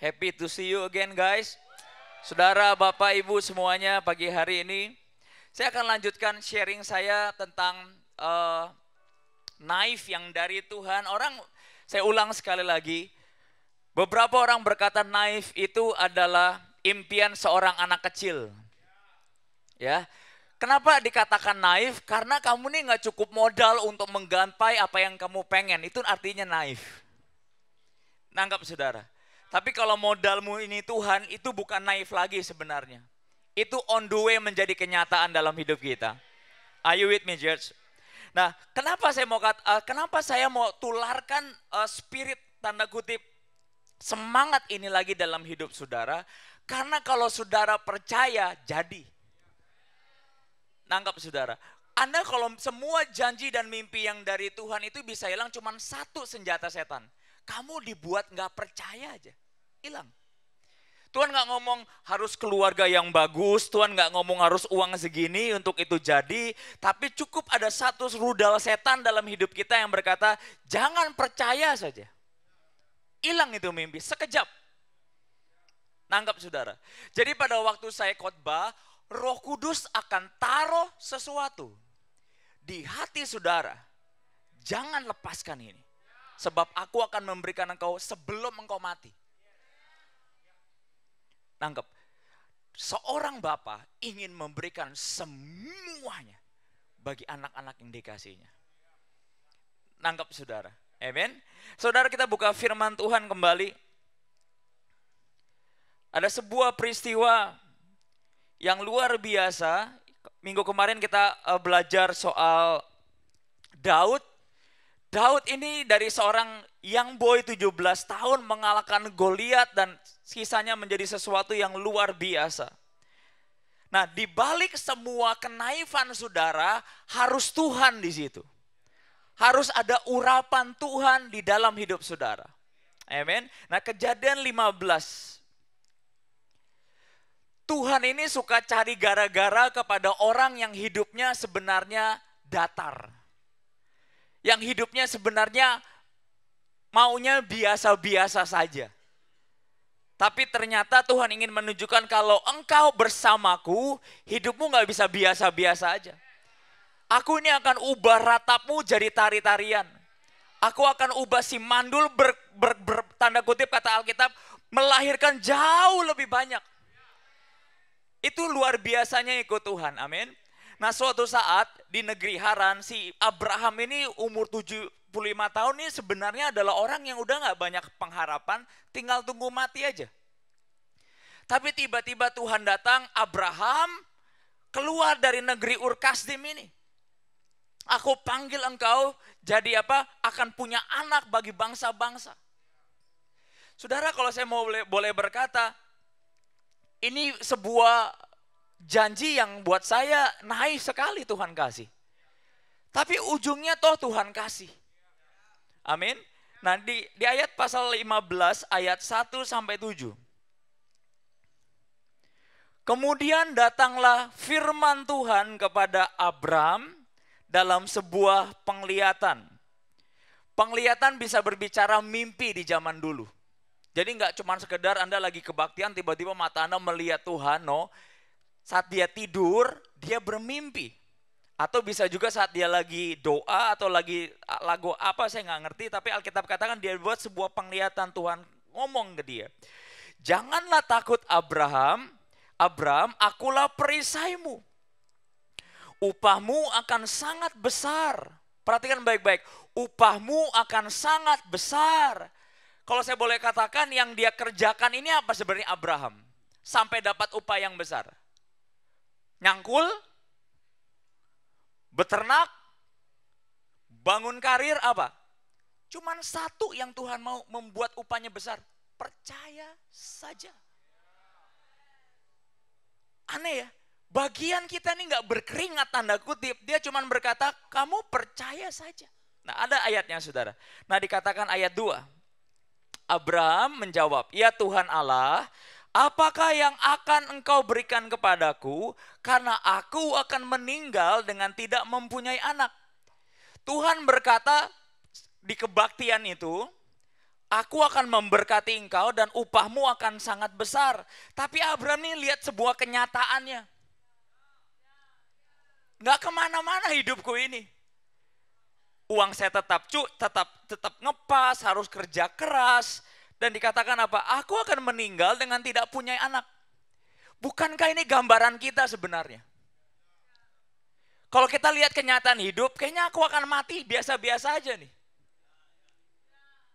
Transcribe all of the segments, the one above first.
Happy to see you again guys. Saudara, Bapak, Ibu semuanya pagi hari ini saya akan lanjutkan sharing saya tentang uh, knife yang dari Tuhan. Orang saya ulang sekali lagi. Beberapa orang berkata knife itu adalah impian seorang anak kecil. Ya. Kenapa dikatakan naif? Karena kamu nih nggak cukup modal untuk menggapai apa yang kamu pengen. Itu artinya naif. Nanggap saudara. Tapi kalau modalmu ini Tuhan, itu bukan naif lagi sebenarnya. Itu on the way menjadi kenyataan dalam hidup kita. Are you with me, church? Nah, kenapa saya mau kat, uh, kenapa saya mau tularkan uh, spirit tanda kutip semangat ini lagi dalam hidup saudara? Karena kalau saudara percaya, jadi. Nangkap saudara. Anda kalau semua janji dan mimpi yang dari Tuhan itu bisa hilang cuma satu senjata setan. Kamu dibuat nggak percaya aja hilang. Tuhan nggak ngomong harus keluarga yang bagus, Tuhan nggak ngomong harus uang segini untuk itu jadi, tapi cukup ada satu rudal setan dalam hidup kita yang berkata, jangan percaya saja. Hilang itu mimpi, sekejap. nanggap saudara. Jadi pada waktu saya khotbah, roh kudus akan taruh sesuatu di hati saudara. Jangan lepaskan ini. Sebab aku akan memberikan engkau sebelum engkau mati Tangkap. Seorang bapak ingin memberikan semuanya bagi anak-anak yang dikasihnya. Nangkap saudara. Amen. Saudara kita buka firman Tuhan kembali. Ada sebuah peristiwa yang luar biasa. Minggu kemarin kita eh, belajar soal Daud Daud ini dari seorang yang boy 17 tahun mengalahkan Goliat dan sisanya menjadi sesuatu yang luar biasa. Nah, di balik semua kenaifan saudara harus Tuhan di situ. Harus ada urapan Tuhan di dalam hidup saudara. Amin. Nah, kejadian 15 Tuhan ini suka cari gara-gara kepada orang yang hidupnya sebenarnya datar yang hidupnya sebenarnya maunya biasa-biasa saja. Tapi ternyata Tuhan ingin menunjukkan kalau engkau bersamaku, hidupmu gak bisa biasa-biasa aja. Aku ini akan ubah ratapmu jadi tari-tarian. Aku akan ubah si mandul ber, ber, ber, tanda kutip kata Alkitab melahirkan jauh lebih banyak. Itu luar biasanya ikut Tuhan, amin. Nah suatu saat di negeri Haran si Abraham ini umur 75 tahun ini sebenarnya adalah orang yang udah gak banyak pengharapan, tinggal tunggu mati aja. Tapi tiba-tiba Tuhan datang, Abraham keluar dari negeri Urkasdim ini. Aku panggil engkau jadi apa? Akan punya anak bagi bangsa-bangsa. Saudara kalau saya mau boleh berkata, ini sebuah janji yang buat saya naik sekali Tuhan kasih. Tapi ujungnya toh Tuhan kasih. Amin. Nah di, di ayat pasal 15 ayat 1 sampai 7. Kemudian datanglah firman Tuhan kepada Abram dalam sebuah penglihatan. Penglihatan bisa berbicara mimpi di zaman dulu. Jadi nggak cuma sekedar Anda lagi kebaktian tiba-tiba mata Anda melihat Tuhan, no saat dia tidur, dia bermimpi. Atau bisa juga saat dia lagi doa atau lagi lagu apa, saya nggak ngerti. Tapi Alkitab katakan dia buat sebuah penglihatan Tuhan ngomong ke dia. Janganlah takut Abraham, Abraham, akulah perisaimu. Upahmu akan sangat besar. Perhatikan baik-baik, upahmu akan sangat besar. Kalau saya boleh katakan yang dia kerjakan ini apa sebenarnya Abraham? Sampai dapat upah yang besar nyangkul, beternak, bangun karir apa? Cuman satu yang Tuhan mau membuat upahnya besar. Percaya saja. Aneh ya, bagian kita ini nggak berkeringat tanda kutip, dia cuman berkata, kamu percaya saja. Nah ada ayatnya saudara. Nah dikatakan ayat 2, Abraham menjawab, ya Tuhan Allah, Apakah yang akan engkau berikan kepadaku? Karena aku akan meninggal dengan tidak mempunyai anak. Tuhan berkata di kebaktian itu, Aku akan memberkati engkau dan upahmu akan sangat besar. Tapi Abraham ini lihat sebuah kenyataannya. Nggak kemana-mana hidupku ini. Uang saya tetap cu, tetap tetap ngepas, harus kerja keras, dan dikatakan apa? Aku akan meninggal dengan tidak punya anak. Bukankah ini gambaran kita sebenarnya? Kalau kita lihat kenyataan hidup, kayaknya aku akan mati biasa-biasa aja nih.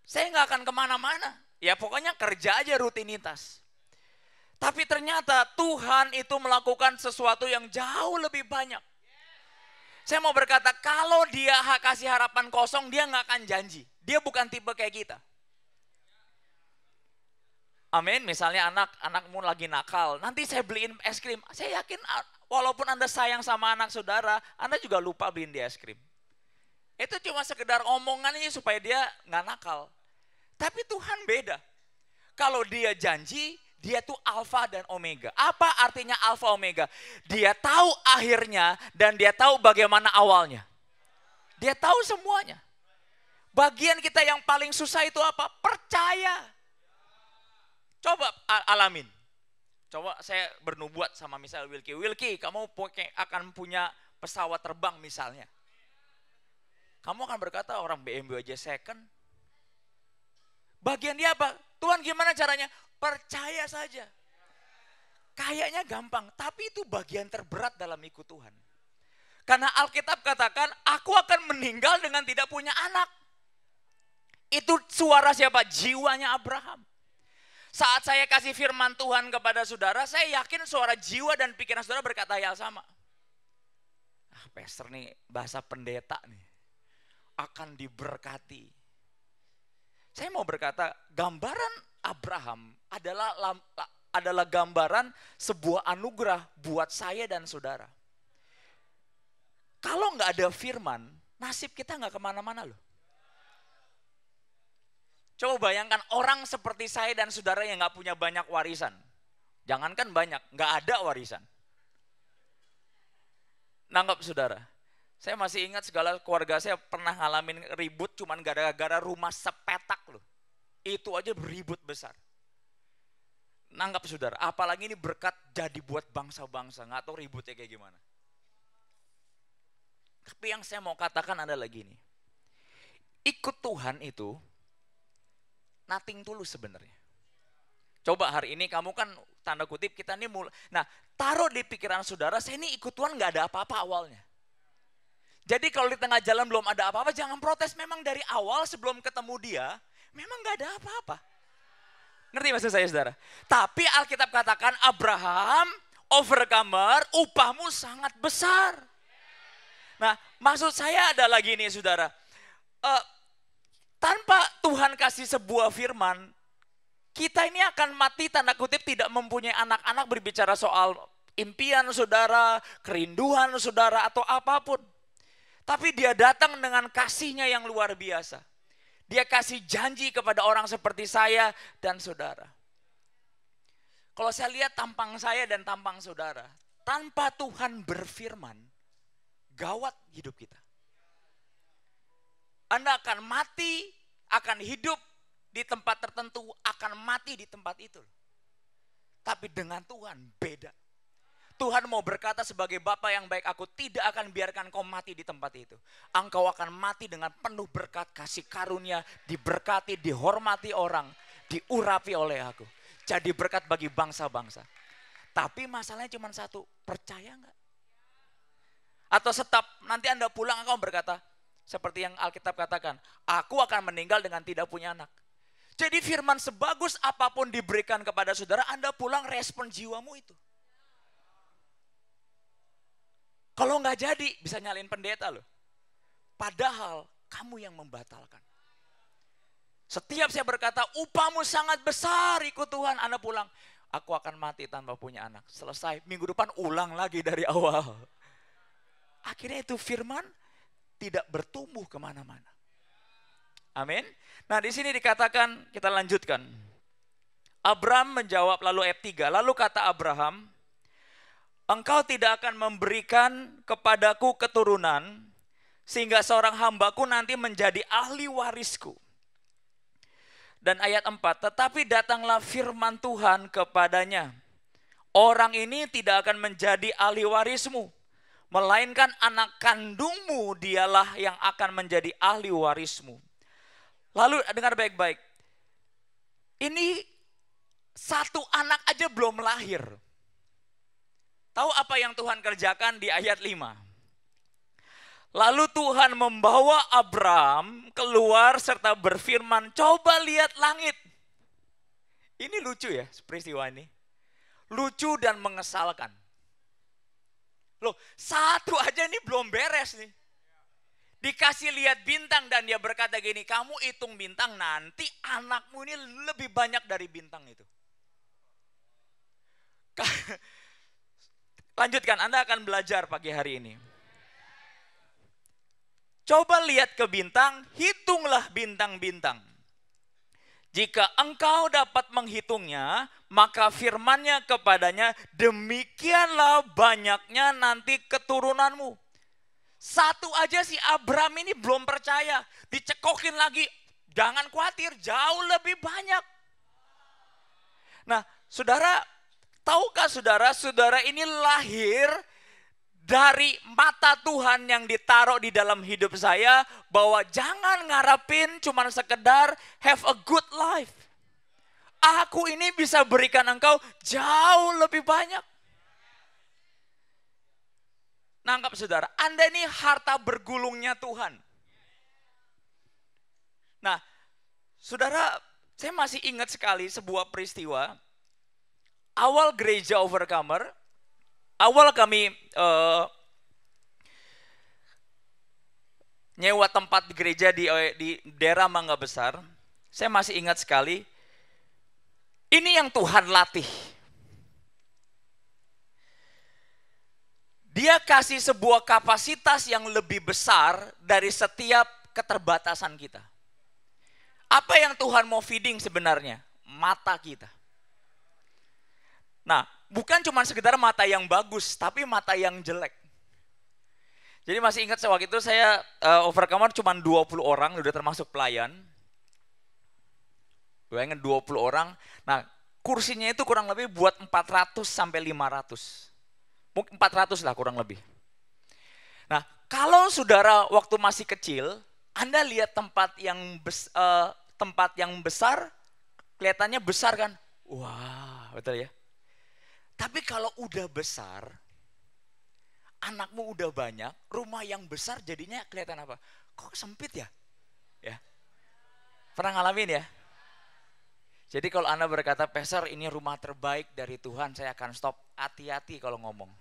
Saya nggak akan kemana-mana. Ya pokoknya kerja aja rutinitas. Tapi ternyata Tuhan itu melakukan sesuatu yang jauh lebih banyak. Saya mau berkata, kalau dia kasih harapan kosong, dia nggak akan janji. Dia bukan tipe kayak kita. Amin, misalnya anak, anakmu lagi nakal, nanti saya beliin es krim. Saya yakin ah, walaupun Anda sayang sama anak saudara, Anda juga lupa beliin dia es krim. Itu cuma sekedar omongannya supaya dia nggak nakal. Tapi Tuhan beda. Kalau dia janji, dia tuh alfa dan omega. Apa artinya alfa omega? Dia tahu akhirnya dan dia tahu bagaimana awalnya. Dia tahu semuanya. Bagian kita yang paling susah itu apa? Percaya. Coba alamin. Coba saya bernubuat sama misal Wilki. Wilki, kamu akan punya pesawat terbang misalnya. Kamu akan berkata orang BMW aja second. Bagian dia apa? Tuhan gimana caranya? Percaya saja. Kayaknya gampang, tapi itu bagian terberat dalam ikut Tuhan. Karena Alkitab katakan, aku akan meninggal dengan tidak punya anak. Itu suara siapa? Jiwanya Abraham. Saat saya kasih firman Tuhan kepada saudara, saya yakin suara jiwa dan pikiran saudara berkata hal sama. Ah, pastor nih bahasa pendeta nih akan diberkati. Saya mau berkata, gambaran Abraham adalah adalah gambaran sebuah anugerah buat saya dan saudara. Kalau nggak ada firman, nasib kita nggak kemana-mana loh. Coba bayangkan orang seperti saya dan saudara yang nggak punya banyak warisan. Jangankan banyak, nggak ada warisan. Nanggap saudara. Saya masih ingat segala keluarga saya pernah ngalamin ribut cuman gara-gara rumah sepetak loh. Itu aja ribut besar. Nanggap saudara, apalagi ini berkat jadi buat bangsa-bangsa, nggak tahu ributnya kayak gimana. Tapi yang saya mau katakan adalah gini, ikut Tuhan itu nothing tulus sebenarnya. Coba hari ini kamu kan tanda kutip kita ini mulai. Nah taruh di pikiran saudara saya ini ikut Tuhan nggak ada apa-apa awalnya. Jadi kalau di tengah jalan belum ada apa-apa jangan protes. Memang dari awal sebelum ketemu dia memang gak ada apa-apa. Ngerti maksud saya saudara? Tapi Alkitab katakan Abraham overcomer upahmu sangat besar. Nah maksud saya adalah gini saudara. Uh, tanpa Tuhan kasih sebuah firman, kita ini akan mati tanda kutip tidak mempunyai anak-anak berbicara soal impian saudara, kerinduan saudara atau apapun. Tapi dia datang dengan kasihnya yang luar biasa. Dia kasih janji kepada orang seperti saya dan saudara. Kalau saya lihat tampang saya dan tampang saudara, tanpa Tuhan berfirman, gawat hidup kita. Anda akan mati, akan hidup di tempat tertentu, akan mati di tempat itu. Tapi dengan Tuhan beda. Tuhan mau berkata sebagai Bapa yang baik, aku tidak akan biarkan kau mati di tempat itu. Engkau akan mati dengan penuh berkat kasih karunia, diberkati, dihormati orang, diurapi oleh aku. Jadi berkat bagi bangsa-bangsa. Tapi masalahnya cuma satu, percaya enggak? Atau setap nanti Anda pulang engkau berkata, seperti yang Alkitab katakan, aku akan meninggal dengan tidak punya anak. Jadi firman sebagus apapun diberikan kepada saudara, Anda pulang respon jiwamu itu. Kalau nggak jadi, bisa nyalin pendeta loh. Padahal kamu yang membatalkan. Setiap saya berkata, upamu sangat besar, ikut Tuhan, Anda pulang. Aku akan mati tanpa punya anak. Selesai, minggu depan ulang lagi dari awal. Akhirnya itu firman tidak bertumbuh kemana-mana. Amin. Nah di sini dikatakan, kita lanjutkan. Abraham menjawab lalu ayat 3, lalu kata Abraham, Engkau tidak akan memberikan kepadaku keturunan, sehingga seorang hambaku nanti menjadi ahli warisku. Dan ayat 4, tetapi datanglah firman Tuhan kepadanya, orang ini tidak akan menjadi ahli warismu, melainkan anak kandungmu dialah yang akan menjadi ahli warismu. Lalu dengar baik-baik. Ini satu anak aja belum lahir. Tahu apa yang Tuhan kerjakan di ayat 5? Lalu Tuhan membawa Abram keluar serta berfirman, coba lihat langit. Ini lucu ya peristiwa ini. Lucu dan mengesalkan. Loh, satu aja ini belum beres nih. Dikasih lihat bintang dan dia berkata gini, kamu hitung bintang nanti anakmu ini lebih banyak dari bintang itu. Lanjutkan, Anda akan belajar pagi hari ini. Coba lihat ke bintang, hitunglah bintang-bintang. Jika engkau dapat menghitungnya, maka firmannya kepadanya, demikianlah banyaknya nanti keturunanmu. Satu aja si Abram ini belum percaya, dicekokin lagi, jangan khawatir, jauh lebih banyak. Nah, saudara, tahukah saudara, saudara ini lahir dari mata Tuhan yang ditaruh di dalam hidup saya bahwa jangan ngarapin cuma sekedar have a good life. Aku ini bisa berikan engkau jauh lebih banyak. Nangkap saudara, Anda ini harta bergulungnya Tuhan. Nah, saudara, saya masih ingat sekali sebuah peristiwa. Awal gereja Overcomer, awal kami uh, nyewa tempat di gereja di eh, di daerah Mangga Besar, saya masih ingat sekali ini yang Tuhan latih. Dia kasih sebuah kapasitas yang lebih besar dari setiap keterbatasan kita. Apa yang Tuhan mau feeding sebenarnya? Mata kita. Nah, bukan cuma sekedar mata yang bagus, tapi mata yang jelek. Jadi masih ingat sewaktu itu saya uh, overcomer cuma 20 orang, sudah termasuk pelayan. Gue Bayangin 20 orang. Nah, kursinya itu kurang lebih buat 400 sampai 500. Mungkin 400 lah kurang lebih. Nah, kalau saudara waktu masih kecil, Anda lihat tempat yang bes, uh, tempat yang besar kelihatannya besar kan? Wah, wow, betul ya. Tapi kalau udah besar, anakmu udah banyak, rumah yang besar jadinya kelihatan apa? Kok sempit ya? Ya. Pernah ngalamin ya? Jadi kalau Anda berkata, Peser ini rumah terbaik dari Tuhan, saya akan stop. Hati-hati kalau ngomong.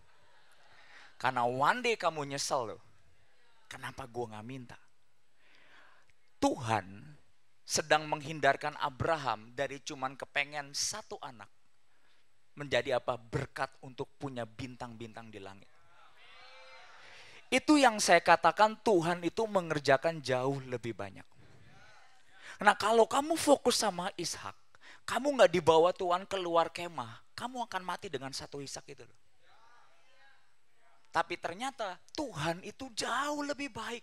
Karena one day kamu nyesel loh. Kenapa gue gak minta? Tuhan sedang menghindarkan Abraham dari cuman kepengen satu anak menjadi apa? Berkat untuk punya bintang-bintang di langit. Itu yang saya katakan Tuhan itu mengerjakan jauh lebih banyak. Nah kalau kamu fokus sama Ishak, kamu nggak dibawa Tuhan keluar kemah, kamu akan mati dengan satu Ishak itu. Tapi ternyata Tuhan itu jauh lebih baik.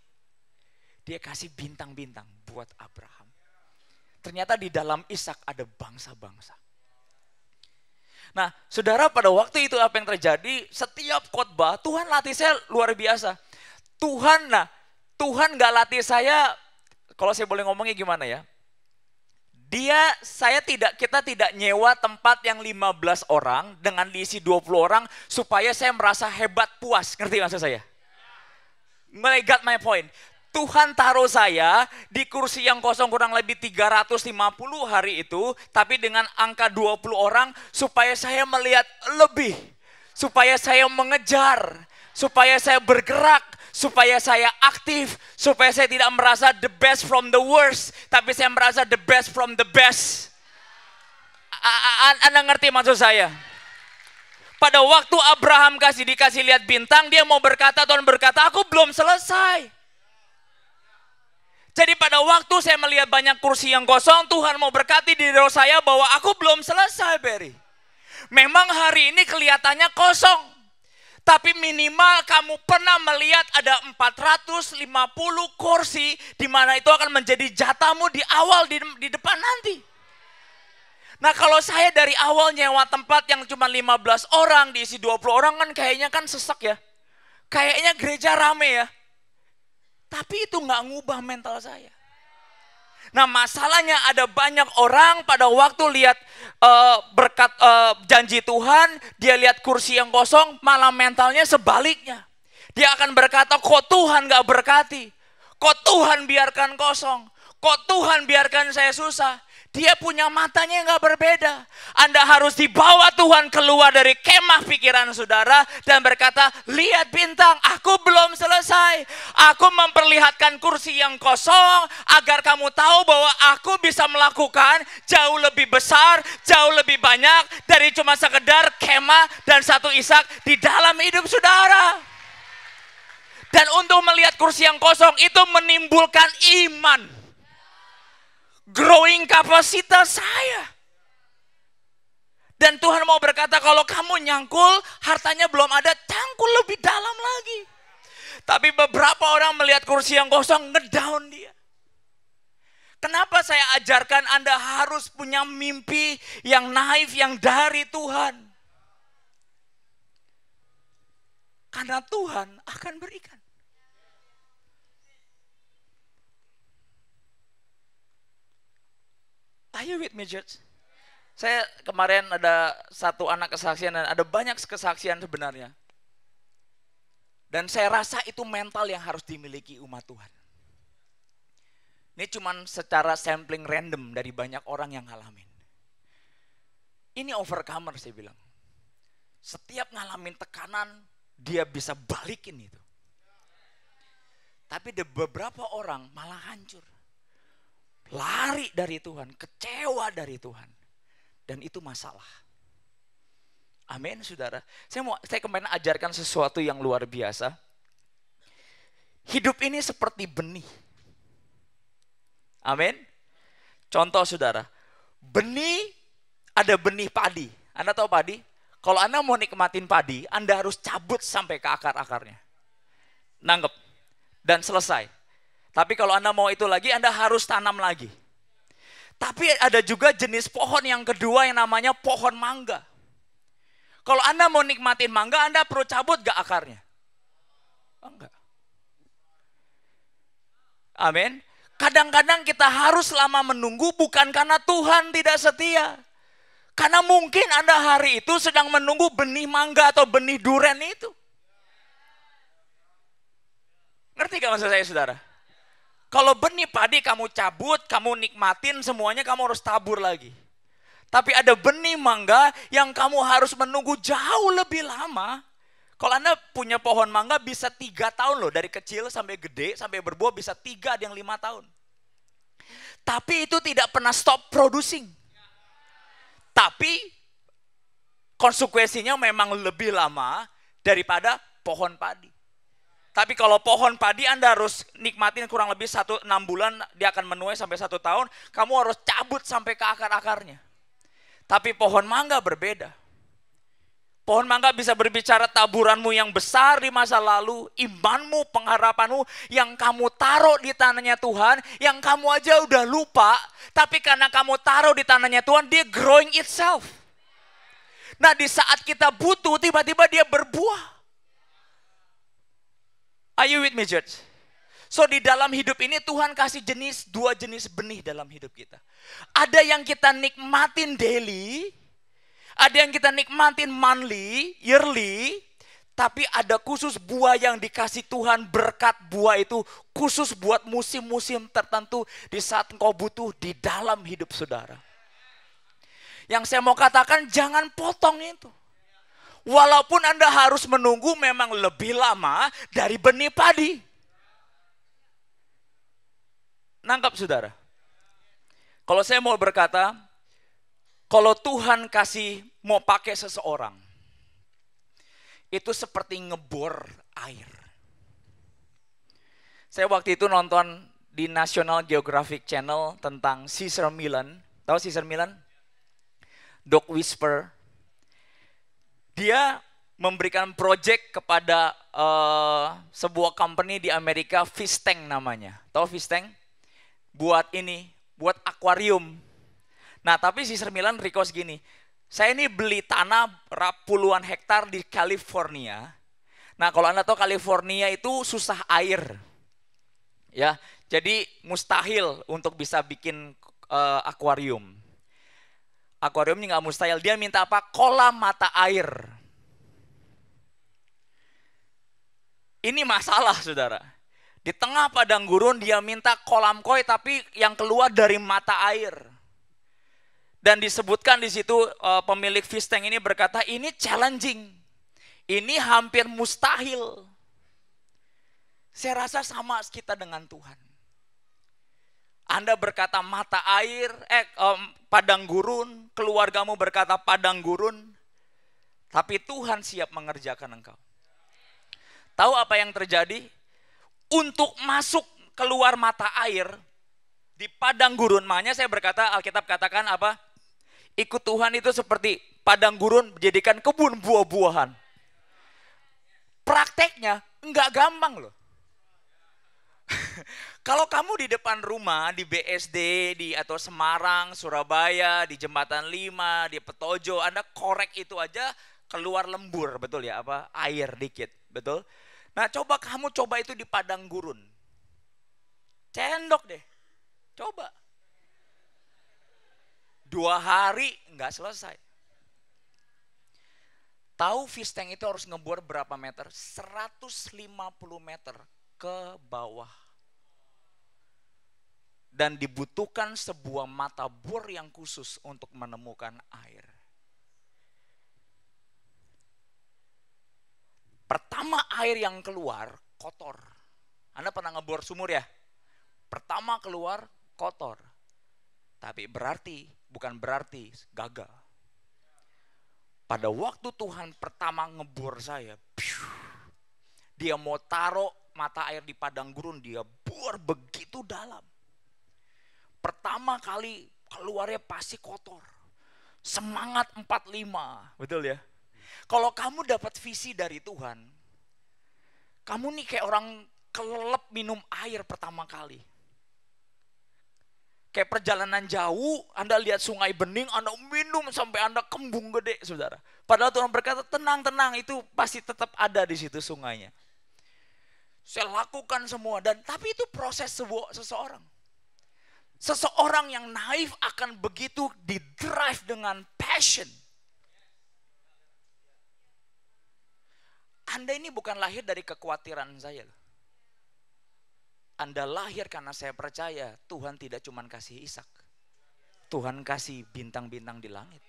Dia kasih bintang-bintang buat Abraham. Ternyata di dalam Ishak ada bangsa-bangsa. Nah, saudara pada waktu itu apa yang terjadi? Setiap khotbah Tuhan latih saya luar biasa. Tuhan, nah Tuhan nggak latih saya, kalau saya boleh ngomongnya gimana ya? Dia, saya tidak, kita tidak nyewa tempat yang 15 orang dengan diisi 20 orang supaya saya merasa hebat puas. Ngerti maksud saya? Melegat my point. Tuhan taruh saya di kursi yang kosong kurang lebih 350 hari itu, tapi dengan angka 20 orang supaya saya melihat lebih, supaya saya mengejar, supaya saya bergerak, supaya saya aktif, supaya saya tidak merasa the best from the worst, tapi saya merasa the best from the best. Anda ngerti maksud saya? Pada waktu Abraham kasih dikasih lihat bintang, dia mau berkata, Tuhan berkata, aku belum selesai. Jadi pada waktu saya melihat banyak kursi yang kosong, Tuhan mau berkati di diri saya bahwa aku belum selesai, Barry. Memang hari ini kelihatannya kosong. Tapi minimal kamu pernah melihat ada 450 kursi di mana itu akan menjadi jatamu di awal di, di depan nanti. Nah kalau saya dari awal nyewa tempat yang cuma 15 orang diisi 20 orang kan kayaknya kan sesek ya. Kayaknya gereja rame ya tapi itu nggak ngubah mental saya. Nah masalahnya ada banyak orang pada waktu lihat uh, berkat uh, janji Tuhan, dia lihat kursi yang kosong, malah mentalnya sebaliknya. Dia akan berkata, kok Tuhan gak berkati? Kok Tuhan biarkan kosong? Kok Tuhan biarkan saya susah? Dia punya matanya yang gak berbeda. Anda harus dibawa Tuhan keluar dari kemah pikiran saudara dan berkata, lihat bintang, aku belum selesai. Aku memperlihatkan kursi yang kosong agar kamu tahu bahwa aku bisa melakukan jauh lebih besar, jauh lebih banyak dari cuma sekedar kemah dan satu isak di dalam hidup saudara. Dan untuk melihat kursi yang kosong itu menimbulkan iman growing kapasitas saya. Dan Tuhan mau berkata kalau kamu nyangkul, hartanya belum ada, cangkul lebih dalam lagi. Tapi beberapa orang melihat kursi yang kosong, ngedown dia. Kenapa saya ajarkan Anda harus punya mimpi yang naif, yang dari Tuhan? Karena Tuhan akan berikan. Are you with me, church? Saya kemarin ada satu anak kesaksian dan ada banyak kesaksian sebenarnya. Dan saya rasa itu mental yang harus dimiliki umat Tuhan. Ini cuman secara sampling random dari banyak orang yang ngalamin. Ini overcomer saya bilang. Setiap ngalamin tekanan, dia bisa balikin itu. Tapi ada beberapa orang malah hancur lari dari Tuhan, kecewa dari Tuhan. Dan itu masalah. Amin, saudara. Saya mau saya kemarin ajarkan sesuatu yang luar biasa. Hidup ini seperti benih. Amin. Contoh saudara, benih ada benih padi. Anda tahu padi? Kalau Anda mau nikmatin padi, Anda harus cabut sampai ke akar-akarnya. Nanggep. Dan selesai tapi kalau Anda mau itu lagi, Anda harus tanam lagi. Tapi ada juga jenis pohon yang kedua yang namanya pohon mangga. Kalau Anda mau nikmatin mangga, Anda perlu cabut gak akarnya? Oh, enggak. Amin. Kadang-kadang kita harus lama menunggu bukan karena Tuhan tidak setia. Karena mungkin Anda hari itu sedang menunggu benih mangga atau benih duren itu. Ngerti gak maksud saya saudara? Kalau benih padi kamu cabut, kamu nikmatin semuanya kamu harus tabur lagi. Tapi ada benih mangga yang kamu harus menunggu jauh lebih lama. Kalau Anda punya pohon mangga bisa tiga tahun loh. Dari kecil sampai gede, sampai berbuah bisa tiga, ada yang lima tahun. Tapi itu tidak pernah stop producing. Tapi konsekuensinya memang lebih lama daripada pohon padi. Tapi kalau pohon padi Anda harus nikmatin kurang lebih satu enam bulan, dia akan menuai sampai satu tahun. Kamu harus cabut sampai ke akar-akarnya. Tapi pohon mangga berbeda. Pohon mangga bisa berbicara taburanmu yang besar di masa lalu, imanmu, pengharapanmu yang kamu taruh di tanahnya Tuhan, yang kamu aja udah lupa, tapi karena kamu taruh di tanahnya Tuhan, dia growing itself. Nah, di saat kita butuh, tiba-tiba dia berbuah. Are you with me, church? So di dalam hidup ini Tuhan kasih jenis dua jenis benih dalam hidup kita. Ada yang kita nikmatin daily, ada yang kita nikmatin monthly, yearly, tapi ada khusus buah yang dikasih Tuhan berkat buah itu khusus buat musim-musim tertentu di saat engkau butuh di dalam hidup saudara. Yang saya mau katakan jangan potong itu walaupun Anda harus menunggu memang lebih lama dari benih padi. Nangkap saudara. Kalau saya mau berkata, kalau Tuhan kasih mau pakai seseorang, itu seperti ngebor air. Saya waktu itu nonton di National Geographic Channel tentang Caesar Milan. Tahu Caesar Milan? Dog Whisper dia memberikan project kepada uh, sebuah company di Amerika fish tank namanya. Tahu fish tank? Buat ini, buat akuarium. Nah, tapi si Sermilan request gini. Saya ini beli tanah puluhan hektar di California. Nah, kalau Anda tahu California itu susah air. Ya, jadi mustahil untuk bisa bikin uh, akuarium. Akuariumnya nggak mustahil. Dia minta apa? Kolam mata air. Ini masalah, saudara. Di tengah padang gurun dia minta kolam koi tapi yang keluar dari mata air. Dan disebutkan di situ eh, pemilik fish tank ini berkata, ini challenging. Ini hampir mustahil. Saya rasa sama kita dengan Tuhan. Anda berkata mata air, eh um, padang gurun, keluargamu berkata padang gurun, tapi Tuhan siap mengerjakan engkau. Tahu apa yang terjadi? Untuk masuk keluar mata air di padang gurun, makanya saya berkata Alkitab katakan apa? Ikut Tuhan itu seperti padang gurun jadikan kebun buah-buahan. Prakteknya enggak gampang loh. Kalau kamu di depan rumah, di BSD, di atau Semarang, Surabaya, di Jembatan 5, di Petojo, Anda korek itu aja keluar lembur, betul ya? Apa air dikit, betul? Nah, coba kamu coba itu di padang gurun. Cendok deh. Coba. Dua hari nggak selesai. Tahu fish tank itu harus ngebuat berapa meter? 150 meter ke bawah. Dan dibutuhkan sebuah mata bor yang khusus untuk menemukan air. Pertama air yang keluar kotor. Anda pernah ngebor sumur ya? Pertama keluar kotor. Tapi berarti bukan berarti gagal. Pada waktu Tuhan pertama ngebor saya, dia mau taruh mata air di padang gurun dia bor begitu dalam. Pertama kali keluarnya pasti kotor. Semangat 45, betul ya? Kalau kamu dapat visi dari Tuhan, kamu nih kayak orang kelelep minum air pertama kali. Kayak perjalanan jauh, Anda lihat sungai bening, Anda minum sampai Anda kembung gede, saudara. Padahal Tuhan berkata, tenang, tenang, itu pasti tetap ada di situ sungainya. Saya lakukan semua dan tapi itu proses sebuah seseorang. Seseorang yang naif akan begitu drive dengan passion. Anda ini bukan lahir dari kekhawatiran saya. Anda lahir karena saya percaya Tuhan tidak cuma kasih Ishak. Tuhan kasih bintang-bintang di langit.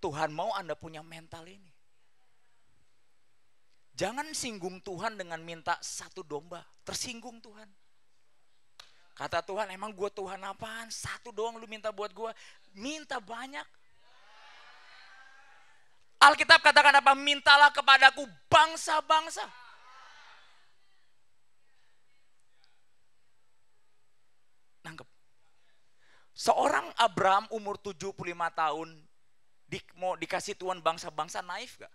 Tuhan mau Anda punya mental ini. Jangan singgung Tuhan dengan minta satu domba. Tersinggung Tuhan. Kata Tuhan, emang gue Tuhan apaan? Satu doang lu minta buat gue. Minta banyak. Alkitab katakan apa? Mintalah kepadaku bangsa-bangsa. Nangkep. Seorang Abraham umur 75 tahun di, mau dikasih Tuhan bangsa-bangsa naif gak?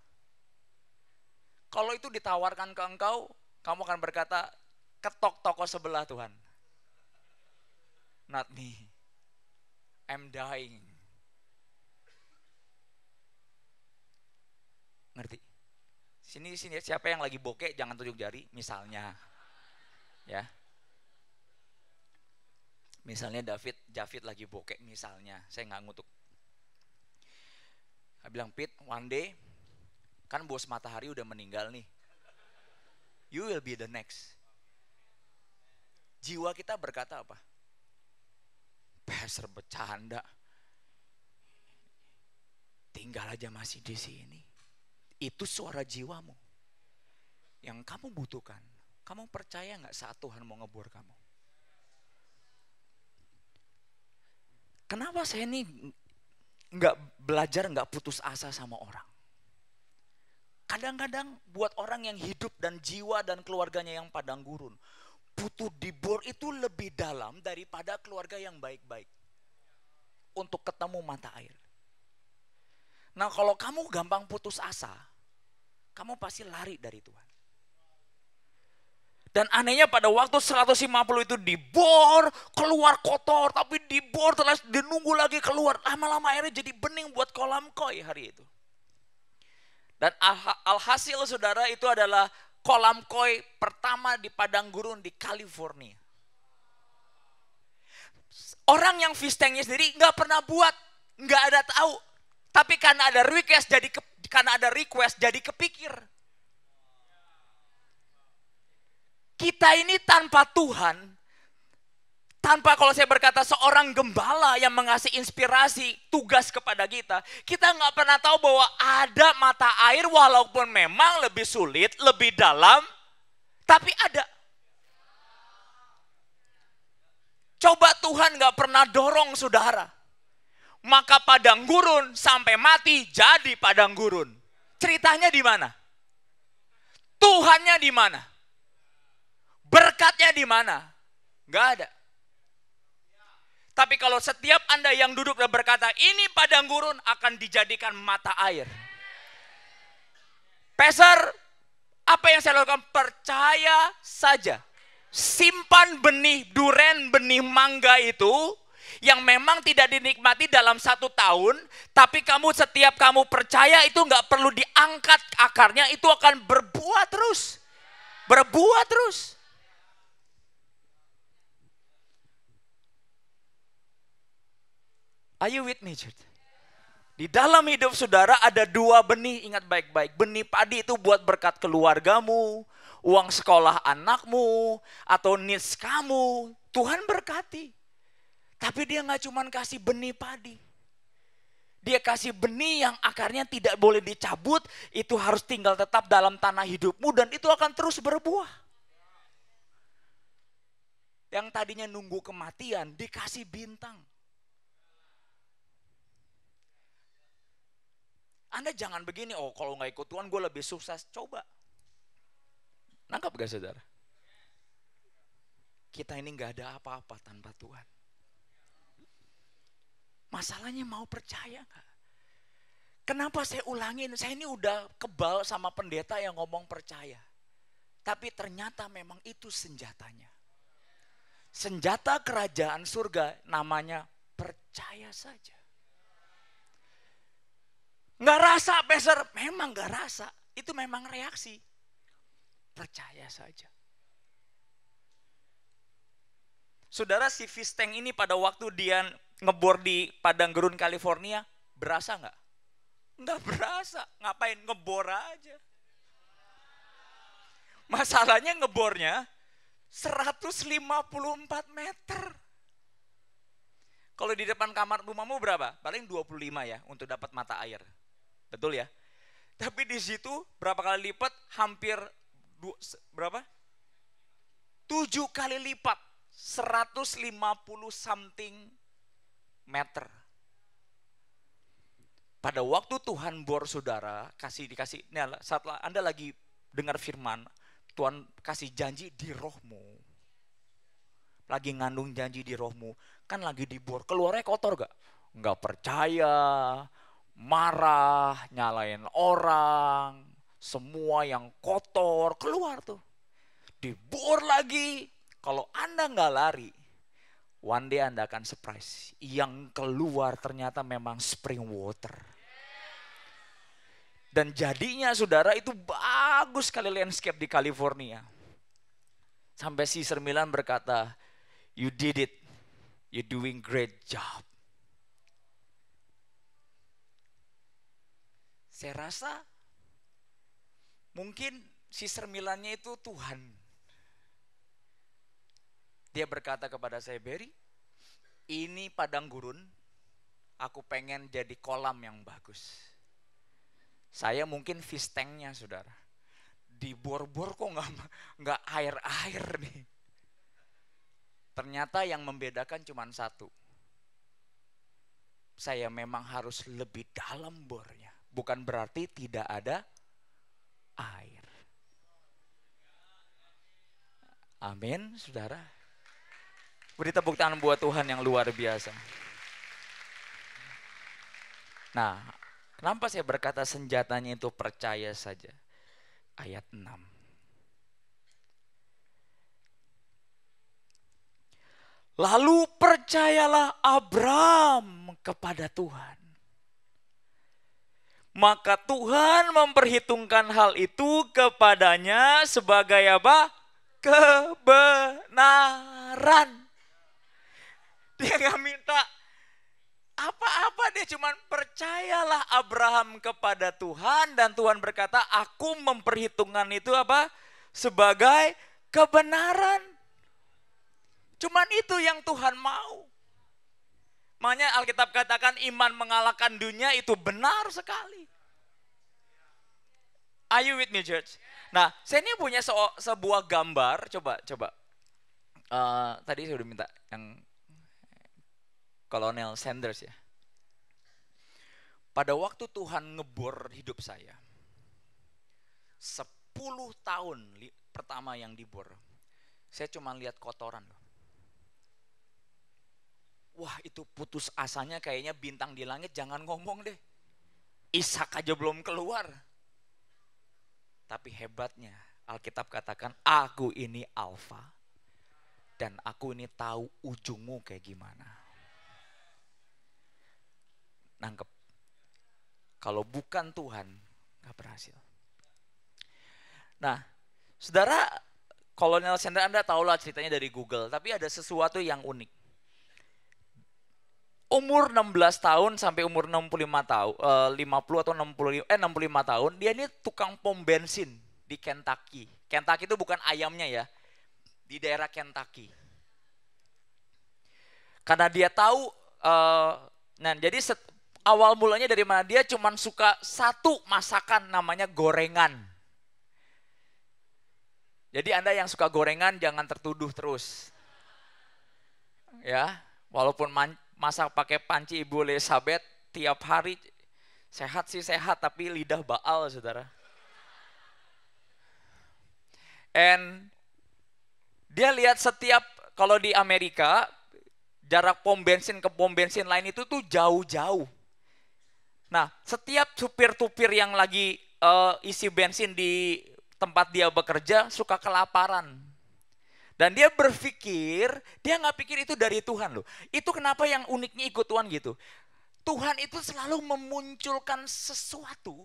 Kalau itu ditawarkan ke engkau, kamu akan berkata, ketok toko sebelah Tuhan. Not me. I'm dying. Ngerti? Sini sini siapa yang lagi bokeh jangan tunjuk jari misalnya. Ya. Misalnya David, David lagi bokeh misalnya. Saya nggak ngutuk. Saya bilang Pit, one day Kan bos matahari udah meninggal nih. You will be the next. Jiwa kita berkata apa? Peser bercanda. Tinggal aja masih di sini. Itu suara jiwamu. Yang kamu butuhkan. Kamu percaya nggak saat Tuhan mau ngebor kamu? Kenapa saya ini nggak belajar nggak putus asa sama orang? Kadang-kadang buat orang yang hidup dan jiwa dan keluarganya yang padang gurun, butuh dibor itu lebih dalam daripada keluarga yang baik-baik. Untuk ketemu mata air. Nah kalau kamu gampang putus asa, kamu pasti lari dari Tuhan. Dan anehnya pada waktu 150 itu dibor, keluar kotor, tapi dibor terus dinunggu lagi keluar. Lama-lama airnya jadi bening buat kolam koi hari itu. Dan alhasil saudara itu adalah kolam koi pertama di padang gurun di California. Orang yang fish tanknya sendiri nggak pernah buat, nggak ada tahu. Tapi karena ada request jadi ke, karena ada request jadi kepikir. Kita ini tanpa Tuhan tanpa kalau saya berkata seorang gembala yang mengasih inspirasi tugas kepada kita, kita nggak pernah tahu bahwa ada mata air walaupun memang lebih sulit, lebih dalam, tapi ada. Coba Tuhan nggak pernah dorong saudara. Maka padang gurun sampai mati jadi padang gurun. Ceritanya di mana? Tuhannya di mana? Berkatnya di mana? Gak ada. Tapi kalau setiap Anda yang duduk dan berkata, ini padang gurun akan dijadikan mata air. Peser, apa yang saya lakukan? Percaya saja. Simpan benih duren, benih mangga itu yang memang tidak dinikmati dalam satu tahun, tapi kamu setiap kamu percaya itu nggak perlu diangkat akarnya, itu akan berbuah terus. Berbuah terus. Are you with me, church? Di dalam hidup saudara ada dua benih, ingat baik-baik. Benih padi itu buat berkat keluargamu, uang sekolah anakmu, atau needs kamu. Tuhan berkati. Tapi dia nggak cuma kasih benih padi. Dia kasih benih yang akarnya tidak boleh dicabut, itu harus tinggal tetap dalam tanah hidupmu dan itu akan terus berbuah. Yang tadinya nunggu kematian, dikasih bintang Anda jangan begini, oh kalau nggak ikut Tuhan gue lebih sukses. Coba. Nangkap gak saudara? Kita ini nggak ada apa-apa tanpa Tuhan. Masalahnya mau percaya nggak? Kenapa saya ulangin? Saya ini udah kebal sama pendeta yang ngomong percaya. Tapi ternyata memang itu senjatanya. Senjata kerajaan surga namanya percaya saja. Nggak rasa, Pastor. Memang nggak rasa. Itu memang reaksi. Percaya saja. Saudara si fish ini pada waktu dia ngebor di padang gurun California, berasa nggak? Nggak berasa. Ngapain? Ngebor aja. Masalahnya ngebornya 154 meter. Kalau di depan kamar rumahmu berapa? Paling 25 ya untuk dapat mata air. Betul ya? Tapi di situ berapa kali lipat? Hampir dua, berapa? Tujuh kali lipat. 150 something meter. Pada waktu Tuhan bor saudara, kasih dikasih, nih, saat Anda lagi dengar firman, Tuhan kasih janji di rohmu. Lagi ngandung janji di rohmu, kan lagi dibor, keluarnya kotor gak? Nggak percaya, marah, nyalain orang, semua yang kotor keluar tuh. Dibur lagi. Kalau Anda nggak lari, one day Anda akan surprise. Yang keluar ternyata memang spring water. Dan jadinya saudara itu bagus sekali landscape di California. Sampai si sermilan berkata, you did it, you doing great job. Saya rasa mungkin si sermilannya itu Tuhan. Dia berkata kepada saya, Berry, ini padang gurun, aku pengen jadi kolam yang bagus. Saya mungkin fistengnya, tanknya, saudara. Dibor-bor kok nggak nggak air-air nih. Ternyata yang membedakan cuma satu. Saya memang harus lebih dalam bornya bukan berarti tidak ada air. Amin, saudara. Beri tepuk tangan buat Tuhan yang luar biasa. Nah, kenapa saya berkata senjatanya itu percaya saja? Ayat 6. Lalu percayalah Abram kepada Tuhan maka Tuhan memperhitungkan hal itu kepadanya sebagai apa? Kebenaran. Dia nggak minta apa-apa, dia cuma percayalah Abraham kepada Tuhan dan Tuhan berkata, aku memperhitungkan itu apa? Sebagai kebenaran. Cuman itu yang Tuhan mau. Makanya Alkitab katakan iman mengalahkan dunia itu benar sekali. Are you with me, church? Nah, saya ini punya se sebuah gambar. Coba, coba. Uh, tadi saya udah minta yang Kolonel Sanders ya. Pada waktu Tuhan ngebor hidup saya, sepuluh tahun pertama yang dibor, saya cuma lihat kotoran loh. Wah itu putus asanya kayaknya bintang di langit jangan ngomong deh. Ishak aja belum keluar. Tapi hebatnya Alkitab katakan aku ini alfa dan aku ini tahu ujungmu kayak gimana. Nangkep. Kalau bukan Tuhan gak berhasil. Nah, saudara Kolonel Sender Anda tahulah ceritanya dari Google, tapi ada sesuatu yang unik umur 16 tahun sampai umur 65 tahun, uh, 50 atau 60 eh 65 tahun, dia ini tukang pom bensin di Kentucky. Kentucky itu bukan ayamnya ya. Di daerah Kentucky. Karena dia tahu uh, nah jadi set, awal mulanya dari mana dia cuman suka satu masakan namanya gorengan. Jadi Anda yang suka gorengan jangan tertuduh terus. Ya, walaupun man, masak pakai panci Ibu Elizabeth tiap hari sehat sih sehat tapi lidah baal saudara. And dia lihat setiap kalau di Amerika jarak pom bensin ke pom bensin lain itu tuh jauh-jauh. Nah, setiap supir-supir yang lagi uh, isi bensin di tempat dia bekerja suka kelaparan dan dia berpikir, dia nggak pikir itu dari Tuhan loh. Itu kenapa yang uniknya ikut Tuhan gitu. Tuhan itu selalu memunculkan sesuatu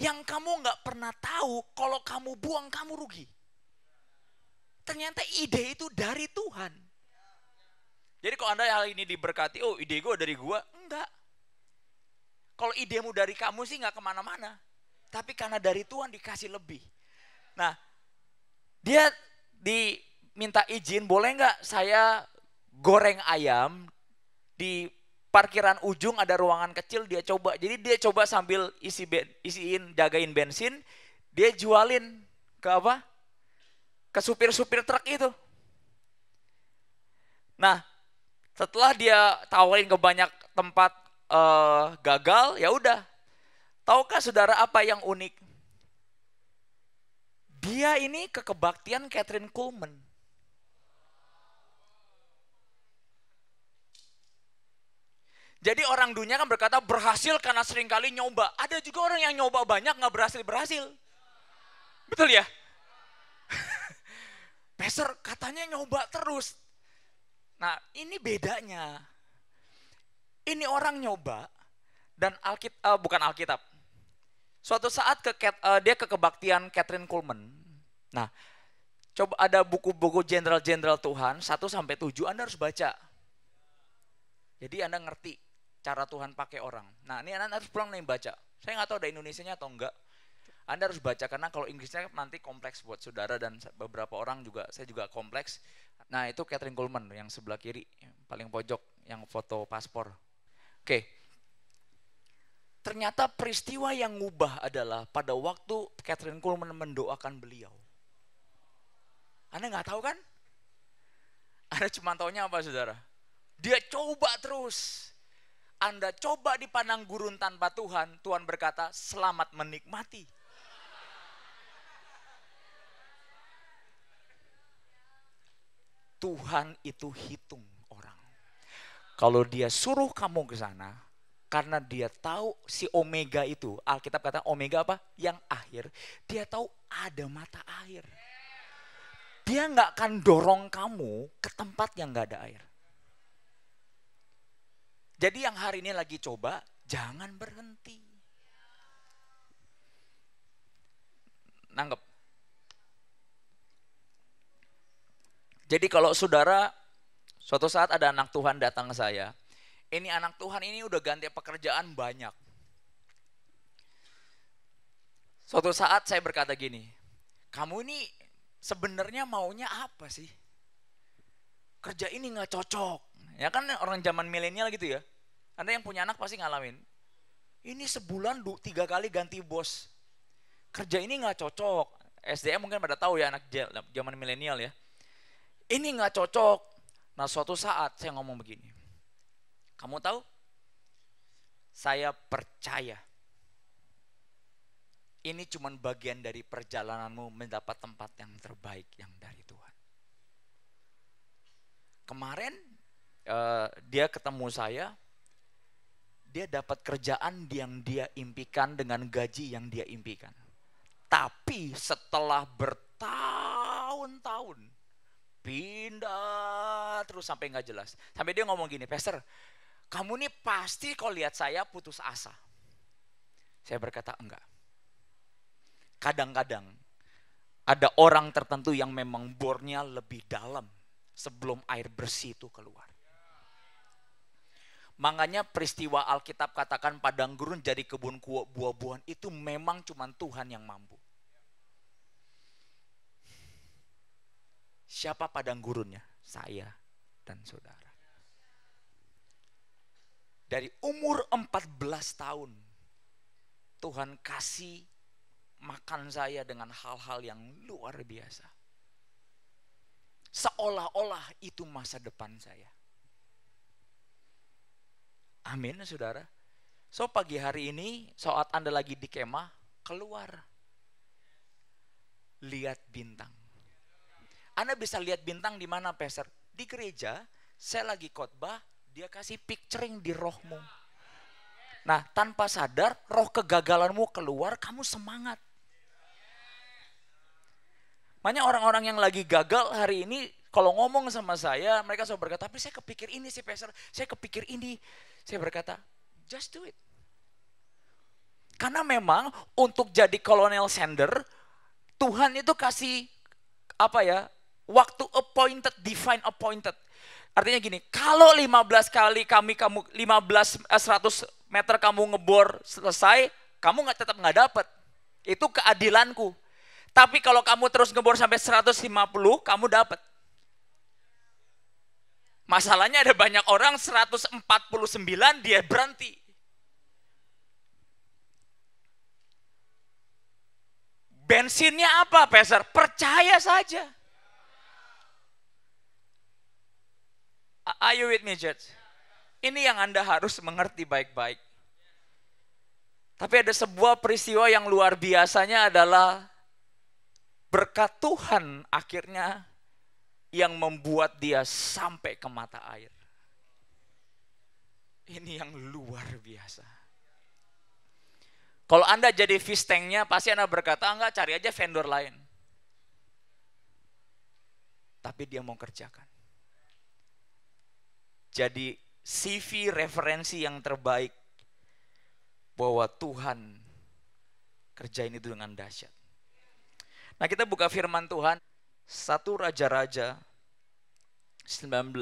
yang kamu nggak pernah tahu kalau kamu buang kamu rugi. Ternyata ide itu dari Tuhan. Jadi kalau Anda hal ini diberkati, oh ide gue dari gue, enggak. Kalau idemu dari kamu sih nggak kemana-mana. Tapi karena dari Tuhan dikasih lebih. Nah, dia di minta izin, boleh nggak saya goreng ayam di parkiran ujung ada ruangan kecil dia coba jadi dia coba sambil isi ben, isiin jagain bensin dia jualin ke apa ke supir-supir truk itu nah setelah dia tawarin ke banyak tempat uh, gagal ya udah tahukah saudara apa yang unik dia ini ke kebaktian Catherine Coleman Jadi orang dunia kan berkata berhasil karena seringkali nyoba. Ada juga orang yang nyoba banyak nggak berhasil-berhasil. Betul ya? Peser katanya nyoba terus. Nah ini bedanya. Ini orang nyoba dan Alkitab, uh, eh, bukan Alkitab. Suatu saat ke, uh, dia ke kebaktian Catherine Coleman. Nah coba ada buku-buku jenderal-jenderal Tuhan 1 sampai 7 Anda harus baca. Jadi Anda ngerti cara Tuhan pakai orang. Nah ini anda harus pulang nih baca. Saya nggak tahu ada Indonesianya atau enggak. Anda harus baca karena kalau Inggrisnya nanti kompleks buat saudara dan beberapa orang juga saya juga kompleks. Nah itu Catherine Coleman yang sebelah kiri paling pojok yang foto paspor. Oke. Ternyata peristiwa yang ngubah adalah pada waktu Catherine Coleman mendoakan beliau. Anda nggak tahu kan? Anda cuma taunya apa saudara? Dia coba terus. Anda coba di padang gurun tanpa Tuhan, Tuhan berkata, "Selamat menikmati." Tuhan itu hitung orang. Kalau dia suruh kamu ke sana, karena dia tahu si omega itu, Alkitab kata omega apa? Yang akhir. Dia tahu ada mata air. Dia nggak akan dorong kamu ke tempat yang nggak ada air. Jadi yang hari ini lagi coba, jangan berhenti. Nanggep. Jadi kalau saudara suatu saat ada anak Tuhan datang ke saya, ini anak Tuhan ini udah ganti pekerjaan banyak. Suatu saat saya berkata gini, kamu ini sebenarnya maunya apa sih? Kerja ini nggak cocok. Ya kan orang zaman milenial gitu ya. Anda yang punya anak pasti ngalamin. Ini sebulan du, tiga kali ganti bos. Kerja ini nggak cocok. SDM mungkin pada tahu ya anak zaman milenial ya. Ini nggak cocok. Nah suatu saat saya ngomong begini. Kamu tahu? Saya percaya. Ini cuma bagian dari perjalananmu mendapat tempat yang terbaik yang dari Tuhan. Kemarin Eh, dia ketemu saya, dia dapat kerjaan yang dia impikan dengan gaji yang dia impikan. Tapi setelah bertahun-tahun pindah terus sampai nggak jelas. Sampai dia ngomong gini, Pastor, kamu nih pasti kalau lihat saya putus asa. Saya berkata enggak. Kadang-kadang ada orang tertentu yang memang bornya lebih dalam sebelum air bersih itu keluar. Makanya peristiwa Alkitab katakan padang gurun jadi kebun buah-buahan itu memang cuma Tuhan yang mampu. Siapa padang gurunnya? Saya dan saudara. Dari umur 14 tahun Tuhan kasih makan saya dengan hal-hal yang luar biasa. Seolah-olah itu masa depan saya. Amin, saudara. So, pagi hari ini, saat Anda lagi di kemah, keluar. Lihat bintang. Anda bisa lihat bintang di mana, peser? Di gereja, saya lagi khotbah, dia kasih picturing di rohmu. Nah, tanpa sadar, roh kegagalanmu keluar, kamu semangat. Banyak orang-orang yang lagi gagal hari ini, kalau ngomong sama saya, mereka selalu berkata, tapi saya kepikir ini sih, peser, saya kepikir ini, saya berkata, just do it. Karena memang untuk jadi kolonel sender, Tuhan itu kasih apa ya, waktu appointed, divine appointed. Artinya gini, kalau 15 kali kami kamu 15 100 eh, meter kamu ngebor selesai, kamu nggak tetap nggak dapat. Itu keadilanku. Tapi kalau kamu terus ngebor sampai 150, kamu dapat. Masalahnya ada banyak orang 149 dia berhenti. Bensinnya apa, Peser? Percaya saja. Are you with me, Judge? Ini yang Anda harus mengerti baik-baik. Tapi ada sebuah peristiwa yang luar biasanya adalah berkat Tuhan akhirnya yang membuat dia sampai ke mata air. Ini yang luar biasa. Kalau Anda jadi fish tanknya, pasti Anda berkata, enggak cari aja vendor lain. Tapi dia mau kerjakan. Jadi CV referensi yang terbaik bahwa Tuhan kerjain itu dengan dahsyat. Nah kita buka firman Tuhan, satu raja-raja 19.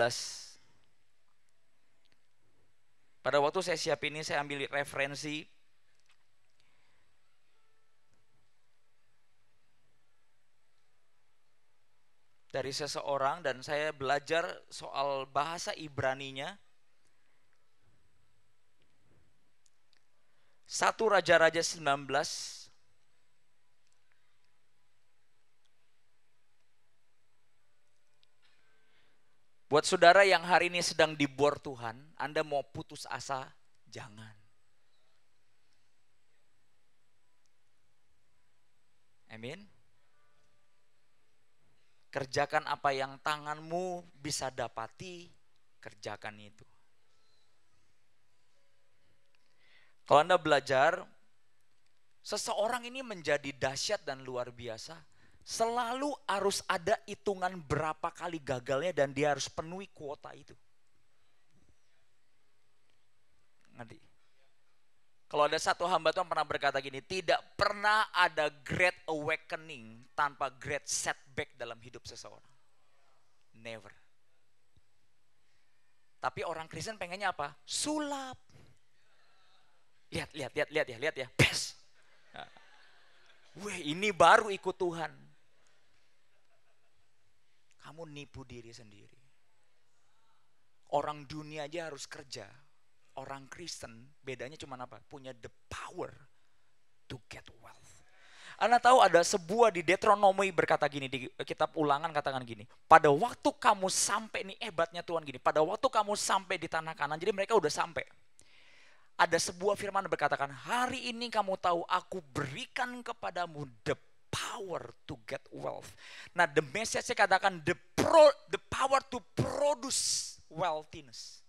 Pada waktu saya siap ini saya ambil referensi dari seseorang dan saya belajar soal bahasa Ibraninya. Satu Raja-Raja 19 Buat saudara yang hari ini sedang dibor Tuhan, Anda mau putus asa, jangan. Amin. Kerjakan apa yang tanganmu bisa dapati, kerjakan itu. Kalau Anda belajar, seseorang ini menjadi dahsyat dan luar biasa Selalu harus ada hitungan berapa kali gagalnya dan dia harus penuhi kuota itu. Nanti. Kalau ada satu hamba Tuhan pernah berkata gini, tidak pernah ada great awakening tanpa great setback dalam hidup seseorang. Never. Tapi orang Kristen pengennya apa? Sulap. Lihat, lihat, lihat, lihat lihat, lihat ya. Best. Weh, ini baru ikut Tuhan. Kamu nipu diri sendiri. Orang dunia aja harus kerja. Orang Kristen bedanya cuma apa? Punya the power to get wealth. Anda tahu ada sebuah di Deuteronomy berkata gini di kitab Ulangan katakan gini, pada waktu kamu sampai nih hebatnya Tuhan gini, pada waktu kamu sampai di tanah kanan, jadi mereka udah sampai. Ada sebuah firman berkatakan, hari ini kamu tahu aku berikan kepadamu the power to get wealth. Nah, the message saya katakan the pro, the power to produce wealthiness.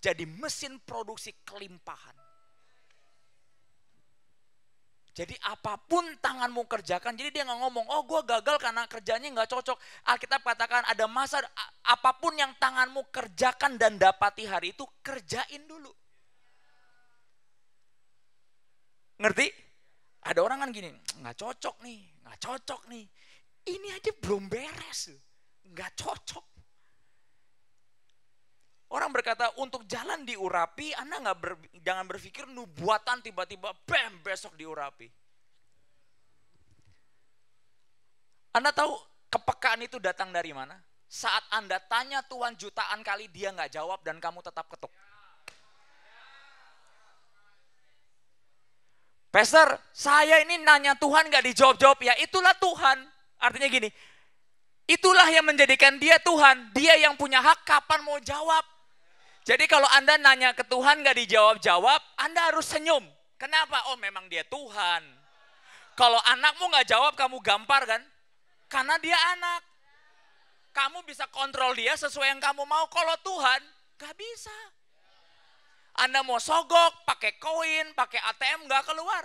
Jadi mesin produksi kelimpahan. Jadi apapun tanganmu kerjakan, jadi dia nggak ngomong, oh gue gagal karena kerjanya nggak cocok. Alkitab katakan ada masa apapun yang tanganmu kerjakan dan dapati hari itu kerjain dulu. Ngerti? ada orang kan gini, nggak cocok nih, nggak cocok nih. Ini aja belum beres, nggak cocok. Orang berkata untuk jalan diurapi, anda nggak ber, jangan berpikir nubuatan tiba-tiba bam besok diurapi. Anda tahu kepekaan itu datang dari mana? Saat Anda tanya Tuhan jutaan kali dia nggak jawab dan kamu tetap ketuk. Ya. Pastor, saya ini nanya Tuhan gak dijawab-jawab. Ya itulah Tuhan. Artinya gini, itulah yang menjadikan dia Tuhan. Dia yang punya hak kapan mau jawab. Jadi kalau Anda nanya ke Tuhan gak dijawab-jawab, Anda harus senyum. Kenapa? Oh memang dia Tuhan. Kalau anakmu gak jawab, kamu gampar kan? Karena dia anak. Kamu bisa kontrol dia sesuai yang kamu mau. Kalau Tuhan, gak bisa. Anda mau sogok, pakai koin, pakai ATM, nggak keluar.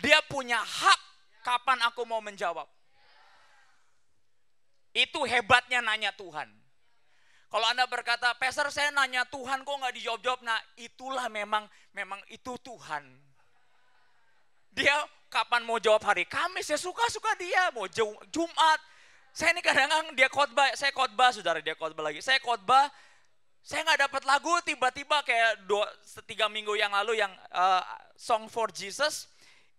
Dia punya hak kapan aku mau menjawab. Itu hebatnya nanya Tuhan. Kalau Anda berkata, Pastor saya nanya Tuhan kok nggak dijawab-jawab. Nah itulah memang, memang itu Tuhan. Dia kapan mau jawab hari Kamis, ya suka-suka dia. Mau Jumat, saya ini kadang-kadang dia khotbah, saya khotbah saudara dia khotbah lagi. Saya khotbah saya nggak dapat lagu tiba-tiba kayak dua, tiga minggu yang lalu yang uh, Song for Jesus.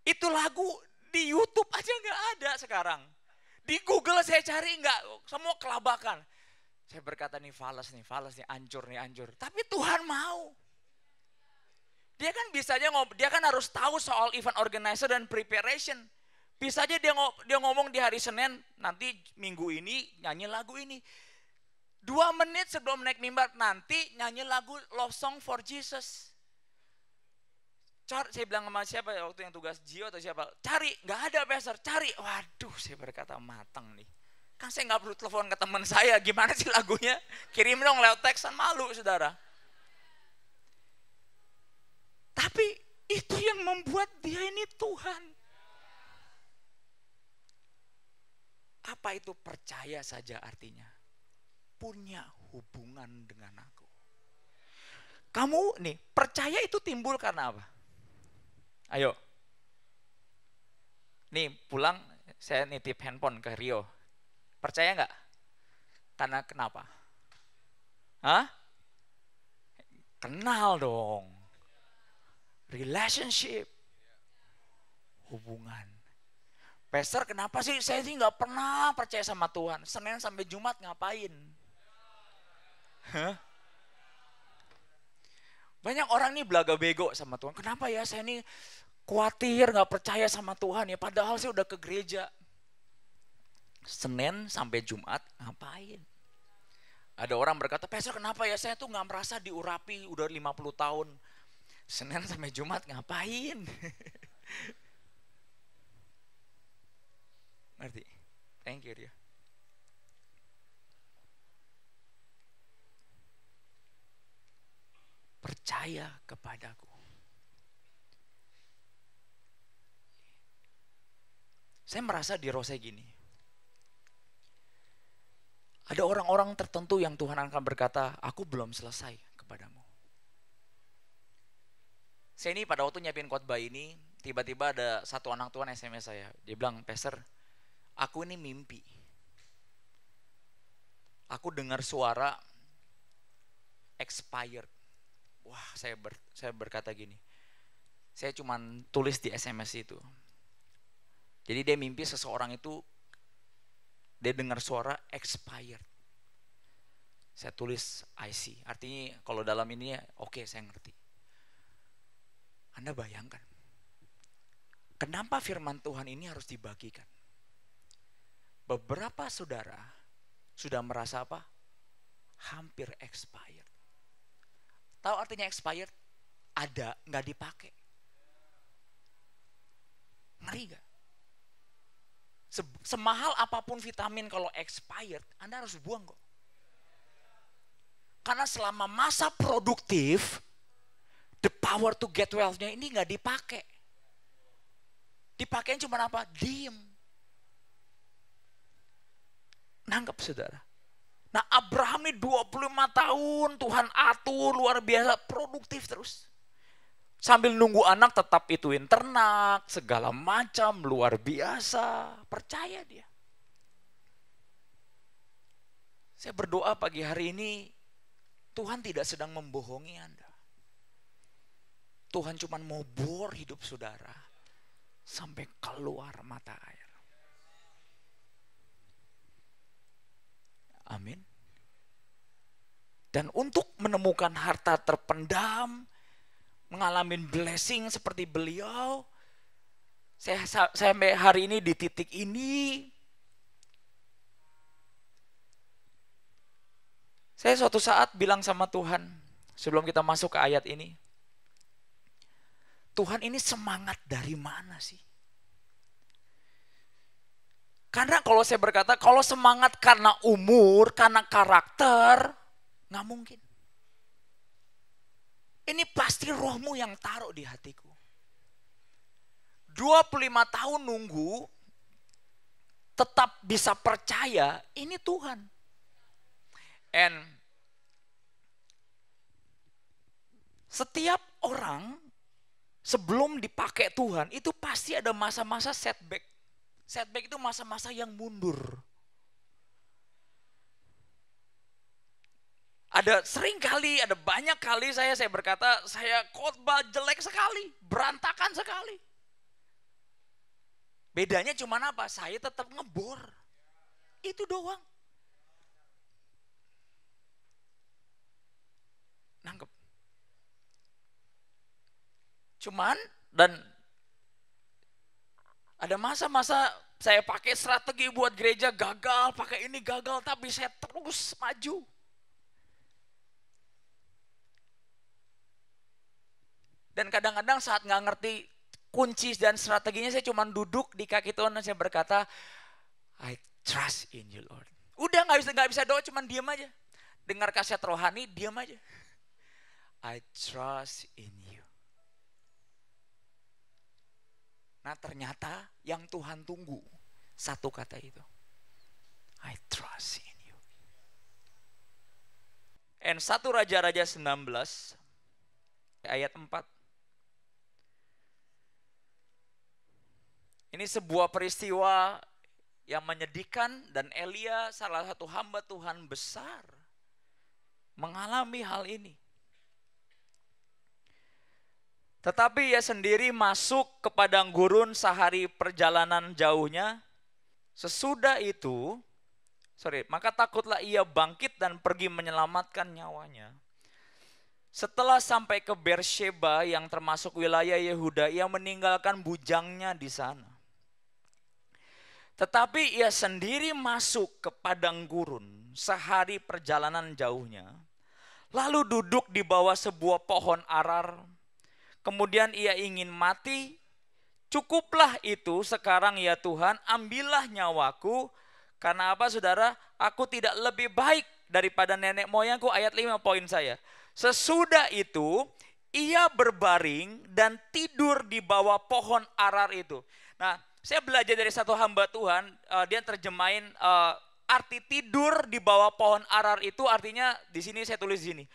Itu lagu di Youtube aja nggak ada sekarang. Di Google saya cari nggak, semua kelabakan. Saya berkata nih falas nih, falas nih, anjur nih, anjur. Tapi Tuhan mau. Dia kan bisa aja ngom, dia kan harus tahu soal event organizer dan preparation. Bisa aja dia, ngom, dia ngomong di hari Senin, nanti minggu ini nyanyi lagu ini. Dua menit sebelum naik mimbar nanti nyanyi lagu Love Song for Jesus. Cari, saya bilang sama siapa ya, waktu yang tugas Gio atau siapa, cari, nggak ada besar. cari. Waduh, saya berkata matang nih. Kan saya nggak perlu telepon ke teman saya, gimana sih lagunya? Kirim dong lewat teksan malu, saudara. Tapi itu yang membuat dia ini Tuhan. Apa itu percaya saja artinya? punya hubungan dengan aku. Kamu nih, percaya itu timbul karena apa? Ayo. Nih, pulang saya nitip handphone ke Rio. Percaya nggak? Karena kenapa? Hah? Kenal dong. Relationship. Hubungan. Pastor, kenapa sih saya sih nggak pernah percaya sama Tuhan? Senin sampai Jumat ngapain? Banyak orang nih belaga bego sama Tuhan. Kenapa ya saya ini khawatir gak percaya sama Tuhan ya padahal saya udah ke gereja Senin sampai Jumat ngapain ada orang berkata pastor kenapa ya saya tuh gak merasa diurapi udah 50 tahun Senin sampai Jumat ngapain ngerti thank you dia percaya kepadaku. Saya merasa di Rose gini. Ada orang-orang tertentu yang Tuhan akan berkata, aku belum selesai kepadamu. Saya ini pada waktu nyiapin khotbah ini, tiba-tiba ada satu anak Tuhan SMS saya. Dia bilang, Pastor, aku ini mimpi. Aku dengar suara expired wah saya ber, saya berkata gini saya cuma tulis di SMS itu jadi dia mimpi seseorang itu dia dengar suara expired saya tulis IC artinya kalau dalam ini ya oke okay, saya ngerti anda bayangkan kenapa firman Tuhan ini harus dibagikan beberapa saudara sudah merasa apa hampir expired Tahu artinya expired? Ada, nggak dipakai. Ngeri gak? Semahal apapun vitamin kalau expired, Anda harus buang kok. Karena selama masa produktif, the power to get wealth-nya ini nggak dipakai. Dipakai cuma apa? Diem. Nangkep saudara. Nah Abraham ini 25 tahun Tuhan atur luar biasa produktif terus. Sambil nunggu anak tetap itu ternak, segala macam luar biasa. Percaya dia. Saya berdoa pagi hari ini Tuhan tidak sedang membohongi Anda. Tuhan cuma mau bor hidup saudara sampai keluar mata air. Amin. Dan untuk menemukan harta terpendam, mengalami blessing seperti beliau, saya sampai hari ini di titik ini, saya suatu saat bilang sama Tuhan, sebelum kita masuk ke ayat ini, Tuhan ini semangat dari mana sih? Karena kalau saya berkata, kalau semangat karena umur, karena karakter, nggak mungkin. Ini pasti rohmu yang taruh di hatiku. 25 tahun nunggu, tetap bisa percaya, ini Tuhan. And setiap orang sebelum dipakai Tuhan, itu pasti ada masa-masa setback Setback itu masa-masa yang mundur. Ada sering kali, ada banyak kali saya saya berkata saya khotbah jelek sekali, berantakan sekali. Bedanya cuma apa? Saya tetap ngebor. Itu doang. Nangkep. Cuman dan ada masa-masa saya pakai strategi buat gereja gagal, pakai ini gagal, tapi saya terus maju. Dan kadang-kadang saat nggak ngerti kunci dan strateginya, saya cuma duduk di kaki Tuhan dan saya berkata, I trust in you Lord. Udah nggak bisa nggak bisa doa, cuma diam aja. Dengar kaset rohani, diam aja. I trust in you. Nah ternyata yang Tuhan tunggu satu kata itu. I trust in you. And satu Raja-Raja 19 ayat 4. Ini sebuah peristiwa yang menyedihkan dan Elia salah satu hamba Tuhan besar mengalami hal ini. Tetapi ia sendiri masuk ke padang gurun sehari perjalanan jauhnya. Sesudah itu, sorry, maka takutlah ia bangkit dan pergi menyelamatkan nyawanya. Setelah sampai ke Bersheba yang termasuk wilayah Yehuda, ia meninggalkan bujangnya di sana. Tetapi ia sendiri masuk ke padang gurun sehari perjalanan jauhnya, lalu duduk di bawah sebuah pohon arar kemudian ia ingin mati, cukuplah itu sekarang ya Tuhan, ambillah nyawaku, karena apa saudara, aku tidak lebih baik daripada nenek moyangku, ayat 5 poin saya. Sesudah itu, ia berbaring dan tidur di bawah pohon arar itu. Nah, saya belajar dari satu hamba Tuhan, uh, dia terjemahin uh, arti tidur di bawah pohon arar itu artinya di sini saya tulis di sini.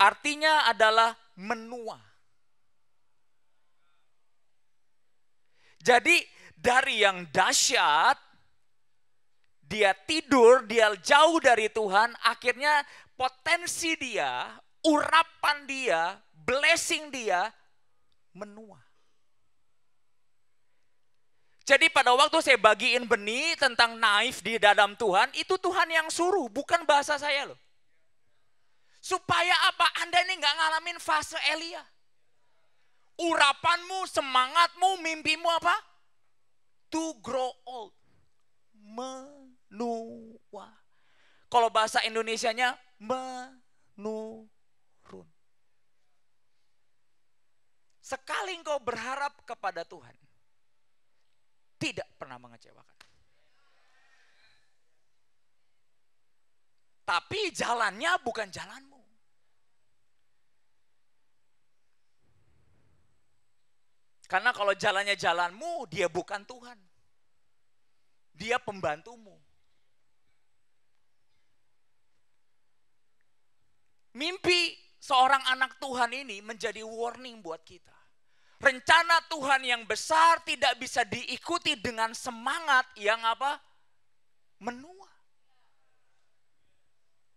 Artinya adalah menua. Jadi dari yang dahsyat, dia tidur, dia jauh dari Tuhan, akhirnya potensi dia, urapan dia, blessing dia menua. Jadi pada waktu saya bagiin benih tentang naif di dalam Tuhan, itu Tuhan yang suruh, bukan bahasa saya loh. Supaya apa? Anda ini nggak ngalamin fase Elia. Urapanmu, semangatmu, mimpimu apa? To grow old. Menua. Kalau bahasa Indonesianya menurun. Sekali engkau berharap kepada Tuhan, tidak pernah mengecewakan. Tapi jalannya bukan jalanmu. Karena kalau jalannya jalanmu, dia bukan Tuhan. Dia pembantumu. Mimpi seorang anak Tuhan ini menjadi warning buat kita. Rencana Tuhan yang besar tidak bisa diikuti dengan semangat yang apa? Menunggu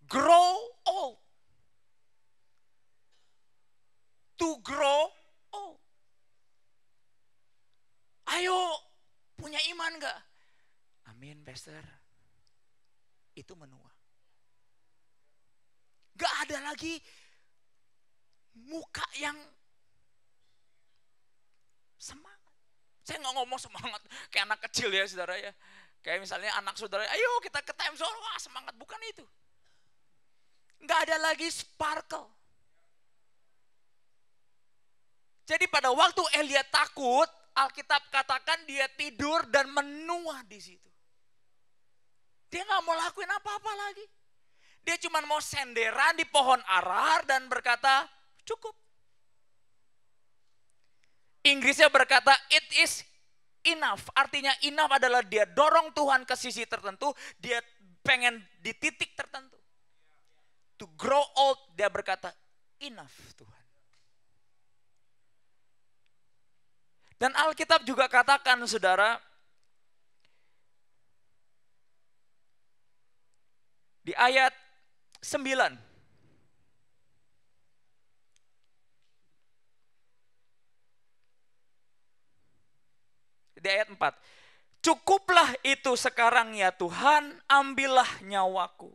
grow old. To grow old. Ayo, punya iman gak? Amin, Pastor. Itu menua. Gak ada lagi muka yang semangat. Saya nggak ngomong semangat kayak anak kecil ya saudara ya. Kayak misalnya anak saudara, ayo kita ke time zone, wah semangat. Bukan itu nggak ada lagi sparkle. Jadi pada waktu Elia takut, Alkitab katakan dia tidur dan menua di situ. Dia nggak mau lakuin apa-apa lagi. Dia cuma mau senderan di pohon arar dan berkata, cukup. Inggrisnya berkata, it is enough. Artinya enough adalah dia dorong Tuhan ke sisi tertentu, dia pengen di titik tertentu to grow old, dia berkata, enough Tuhan. Dan Alkitab juga katakan saudara, di ayat 9. Di ayat 4. Cukuplah itu sekarang ya Tuhan, ambillah nyawaku.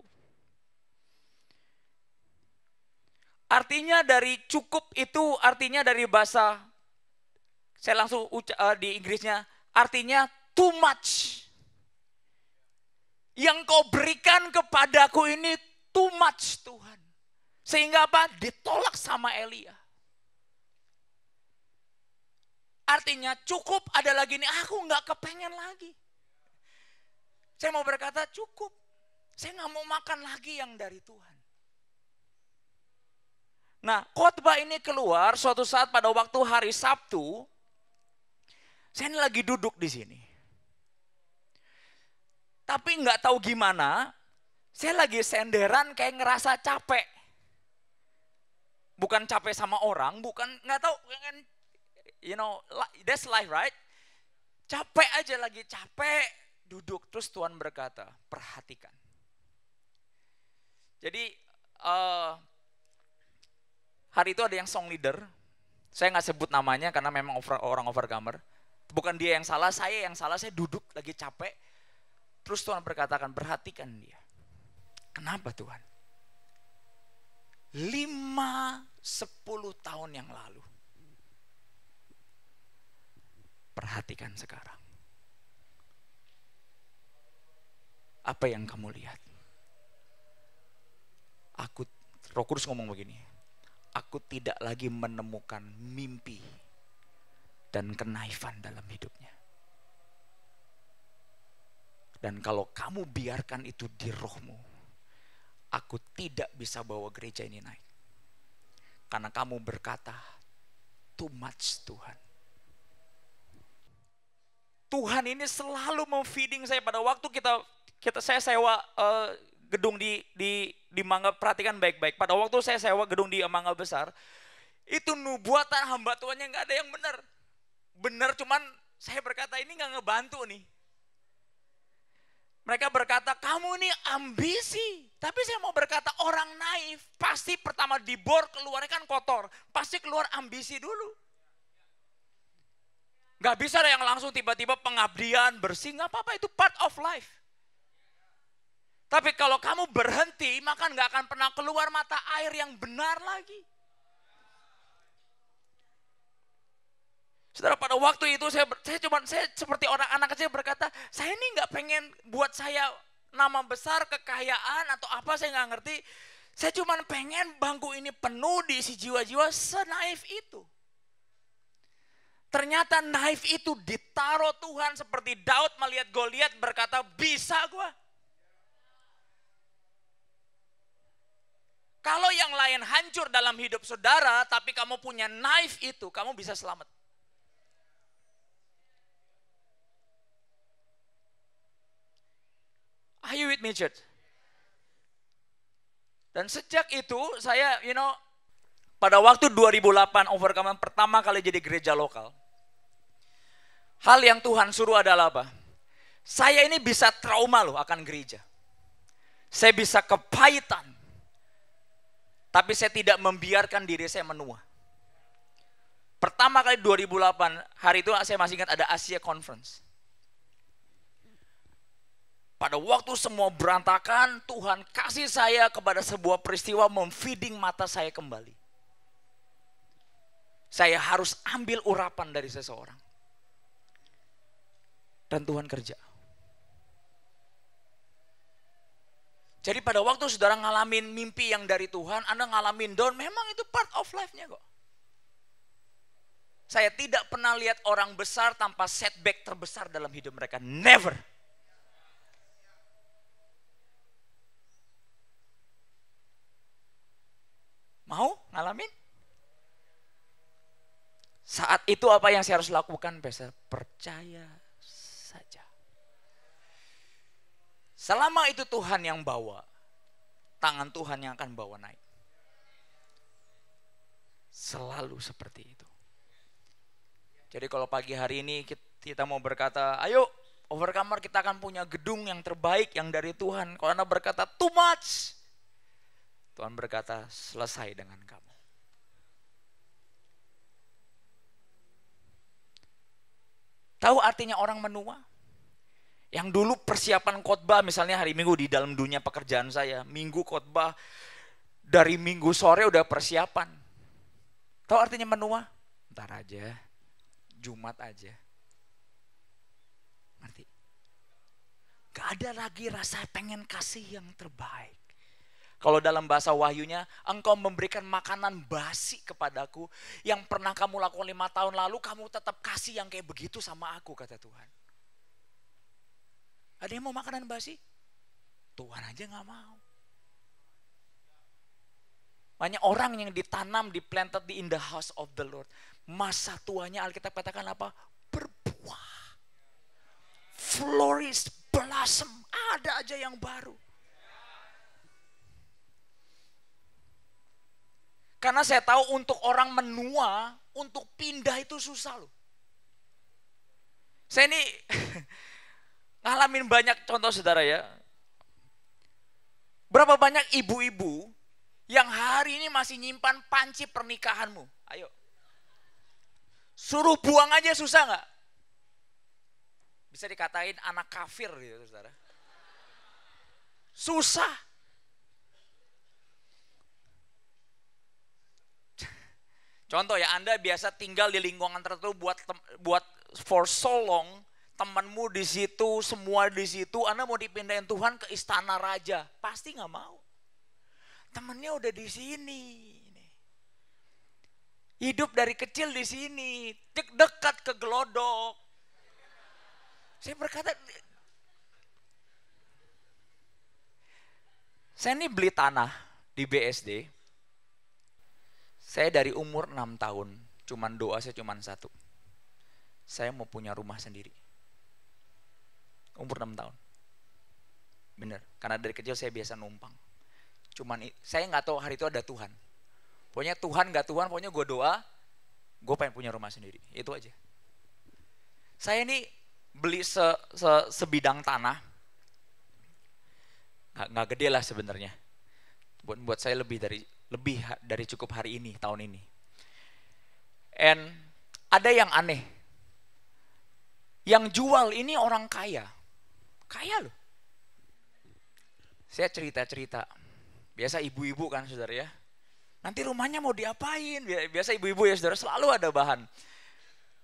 Artinya dari cukup itu artinya dari bahasa saya langsung uca, uh, di Inggrisnya artinya too much. Yang kau berikan kepadaku ini too much Tuhan. Sehingga apa? Ditolak sama Elia. Artinya cukup ada lagi nih, aku nggak kepengen lagi. Saya mau berkata cukup. Saya nggak mau makan lagi yang dari Tuhan. Nah, khotbah ini keluar suatu saat pada waktu hari Sabtu. Saya ini lagi duduk di sini. Tapi nggak tahu gimana, saya lagi senderan kayak ngerasa capek. Bukan capek sama orang, bukan nggak tahu you know, that's life right? Capek aja lagi capek duduk terus Tuhan berkata, perhatikan. Jadi uh, Hari itu ada yang song leader. Saya nggak sebut namanya karena memang over, orang overcomer. Bukan dia yang salah, saya yang salah. Saya duduk lagi capek. Terus Tuhan berkatakan, perhatikan dia. Kenapa Tuhan? 5 sepuluh tahun yang lalu. Perhatikan sekarang. Apa yang kamu lihat? Aku Rokurus ngomong begini aku tidak lagi menemukan mimpi dan kenaifan dalam hidupnya. Dan kalau kamu biarkan itu di rohmu, aku tidak bisa bawa gereja ini naik. Karena kamu berkata, too much Tuhan. Tuhan ini selalu memfeeding saya pada waktu kita kita saya sewa uh, gedung di di di Mangga perhatikan baik-baik. Pada waktu saya sewa gedung di Mangga Besar, itu nubuatan hamba Tuhannya nggak ada yang benar. Benar cuman saya berkata ini nggak ngebantu nih. Mereka berkata, kamu ini ambisi. Tapi saya mau berkata, orang naif pasti pertama dibor keluarnya kan kotor. Pasti keluar ambisi dulu. Gak bisa ada yang langsung tiba-tiba pengabdian, bersih. Gak apa-apa, itu part of life. Tapi kalau kamu berhenti, maka nggak akan pernah keluar mata air yang benar lagi. Saudara pada waktu itu saya saya cuma saya seperti orang anak kecil berkata, saya ini nggak pengen buat saya nama besar kekayaan atau apa saya nggak ngerti. Saya cuma pengen bangku ini penuh diisi jiwa-jiwa senaif itu. Ternyata naif itu ditaruh Tuhan seperti Daud melihat Goliat berkata, bisa gue. Kalau yang lain hancur dalam hidup saudara, tapi kamu punya knife itu, kamu bisa selamat. Are you with me, church? Dan sejak itu saya, you know, pada waktu 2008 overcome pertama kali jadi gereja lokal. Hal yang Tuhan suruh adalah apa? Saya ini bisa trauma loh akan gereja. Saya bisa kepahitan tapi saya tidak membiarkan diri saya menua. Pertama kali 2008, hari itu saya masih ingat ada Asia Conference. Pada waktu semua berantakan, Tuhan kasih saya kepada sebuah peristiwa memfeeding mata saya kembali. Saya harus ambil urapan dari seseorang. Dan Tuhan kerja. Jadi pada waktu saudara ngalamin mimpi yang dari Tuhan, Anda ngalamin down, memang itu part of life-nya kok. Saya tidak pernah lihat orang besar tanpa setback terbesar dalam hidup mereka. Never. Mau ngalamin? Saat itu apa yang saya harus lakukan? Bisa percaya saja. Selama itu Tuhan yang bawa, tangan Tuhan yang akan bawa naik. Selalu seperti itu. Jadi kalau pagi hari ini kita mau berkata, ayo overcomer kita akan punya gedung yang terbaik yang dari Tuhan. Kalau Anda berkata too much, Tuhan berkata selesai dengan kamu. Tahu artinya orang menua? Yang dulu persiapan khotbah misalnya hari Minggu di dalam dunia pekerjaan saya, Minggu khotbah dari Minggu sore udah persiapan. Tahu artinya menua? Ntar aja, Jumat aja. Ngerti? Gak ada lagi rasa pengen kasih yang terbaik. Kalau dalam bahasa wahyunya, engkau memberikan makanan basi kepadaku yang pernah kamu lakukan lima tahun lalu, kamu tetap kasih yang kayak begitu sama aku, kata Tuhan. Ada yang mau makanan basi? Tuhan aja nggak mau. Banyak orang yang ditanam, diplanted di in the house of the Lord. Masa tuanya Alkitab katakan apa? Berbuah. Flourish, blossom. Ada aja yang baru. Karena saya tahu untuk orang menua, untuk pindah itu susah loh. Saya ini Ngalamin banyak contoh saudara ya. Berapa banyak ibu-ibu yang hari ini masih nyimpan panci pernikahanmu? Ayo. Suruh buang aja susah nggak? Bisa dikatain anak kafir gitu saudara. Susah. Contoh ya, Anda biasa tinggal di lingkungan tertentu buat buat for so long, temanmu di situ, semua di situ, anak mau dipindahin Tuhan ke istana raja, pasti nggak mau. Temennya udah di sini. Hidup dari kecil di sini, dekat ke gelodok. Saya berkata, saya ini beli tanah di BSD. Saya dari umur 6 tahun, cuman doa saya cuman satu. Saya mau punya rumah sendiri umur 6 tahun. Bener, karena dari kecil saya biasa numpang. Cuman saya nggak tahu hari itu ada Tuhan. Pokoknya Tuhan nggak Tuhan, pokoknya gue doa, gue pengen punya rumah sendiri. Itu aja. Saya ini beli se, se, sebidang tanah, nggak gede lah sebenarnya. Buat, buat saya lebih dari lebih dari cukup hari ini, tahun ini. And ada yang aneh. Yang jual ini orang kaya. Kaya loh. Saya cerita-cerita. Biasa ibu-ibu kan saudara ya. Nanti rumahnya mau diapain? Biasa ibu-ibu ya saudara selalu ada bahan.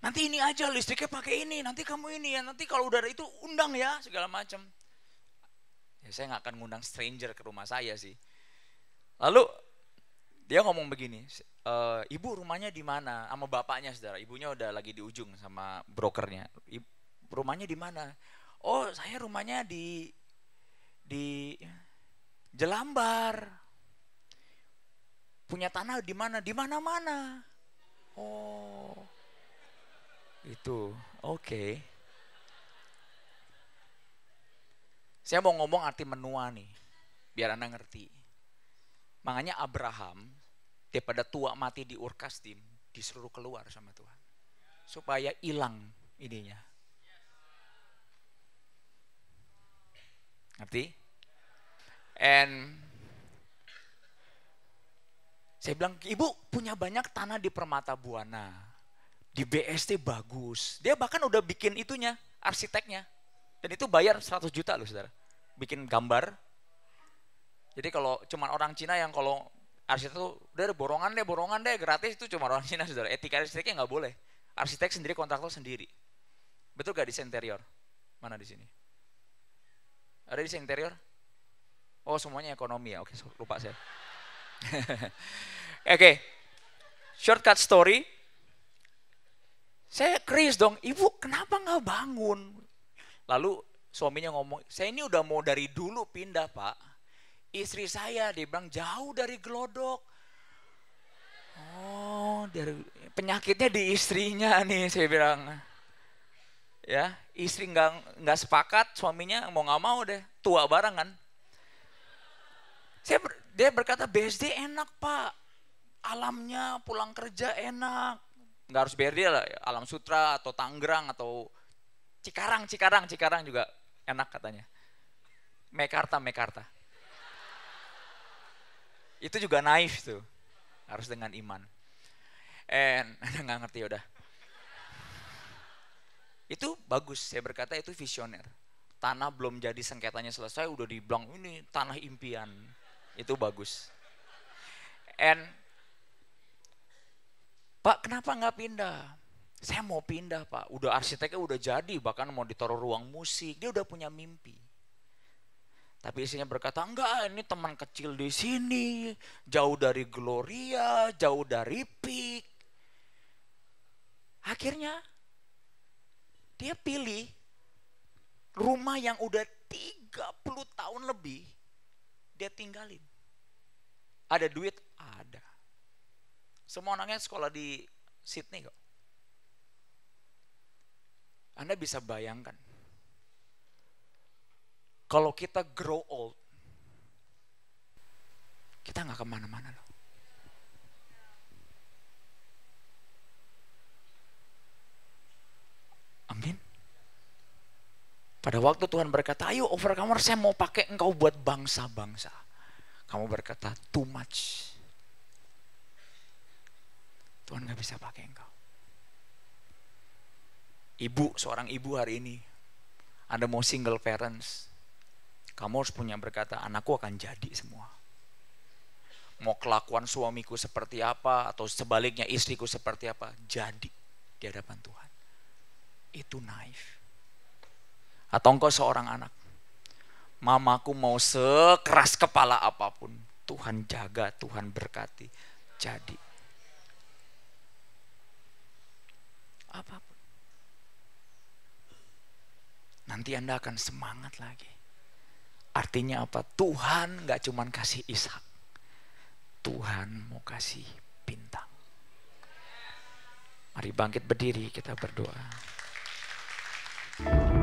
Nanti ini aja listriknya pakai ini, nanti kamu ini ya, nanti kalau udah itu undang ya segala macam. Ya, saya nggak akan ngundang stranger ke rumah saya sih. Lalu dia ngomong begini, e, ibu rumahnya di mana? Sama bapaknya saudara, ibunya udah lagi di ujung sama brokernya. Ibu, rumahnya di mana? oh saya rumahnya di di Jelambar punya tanah di mana di mana mana oh itu oke okay. saya mau ngomong arti menua nih biar anda ngerti makanya Abraham daripada tua mati di Urkastim disuruh keluar sama Tuhan supaya hilang ininya Ngerti? And saya bilang, ibu punya banyak tanah di Permata Buana. Di BST bagus. Dia bahkan udah bikin itunya, arsiteknya. Dan itu bayar 100 juta loh saudara. Bikin gambar. Jadi kalau cuma orang Cina yang kalau arsitek tuh, udah borongan deh, borongan deh, gratis itu cuma orang Cina saudara. Etika arsiteknya nggak boleh. Arsitek sendiri, kontraktor sendiri. Betul gak di interior? Mana di sini? Ada di interior? Oh semuanya ekonomi ya, oke lupa saya. oke, okay. shortcut story. Saya Kris dong, ibu kenapa nggak bangun? Lalu suaminya ngomong, saya ini udah mau dari dulu pindah pak. Istri saya dia bilang jauh dari gelodok. Oh, dari penyakitnya di istrinya nih saya bilang ya istri nggak nggak sepakat suaminya mau nggak mau deh tua bareng kan saya ber, dia berkata BSD enak pak alamnya pulang kerja enak nggak harus BRD lah alam sutra atau Tangerang atau Cikarang Cikarang Cikarang juga enak katanya Mekarta Mekarta itu juga naif tuh harus dengan iman eh nggak ngerti udah itu bagus, saya berkata itu visioner. Tanah belum jadi sengketanya selesai, udah dibilang ini tanah impian. Itu bagus. And, Pak kenapa nggak pindah? Saya mau pindah Pak, udah arsiteknya udah jadi, bahkan mau ditaruh ruang musik, dia udah punya mimpi. Tapi istrinya berkata, enggak ini teman kecil di sini, jauh dari Gloria, jauh dari Pik. Akhirnya dia pilih rumah yang udah 30 tahun lebih dia tinggalin. Ada duit? Ada. Semua anaknya sekolah di Sydney kok. Anda bisa bayangkan. Kalau kita grow old, kita nggak kemana-mana loh. Amin. Pada waktu Tuhan berkata, ayo overcomer saya mau pakai engkau buat bangsa-bangsa. Kamu berkata, too much. Tuhan gak bisa pakai engkau. Ibu, seorang ibu hari ini, Anda mau single parents, kamu harus punya berkata, anakku akan jadi semua. Mau kelakuan suamiku seperti apa, atau sebaliknya istriku seperti apa, jadi di hadapan Tuhan itu naif. Atau engkau seorang anak. Mamaku mau sekeras kepala apapun. Tuhan jaga, Tuhan berkati. Jadi. Apapun. Nanti Anda akan semangat lagi. Artinya apa? Tuhan gak cuman kasih Ishak. Tuhan mau kasih bintang. Mari bangkit berdiri kita berdoa. you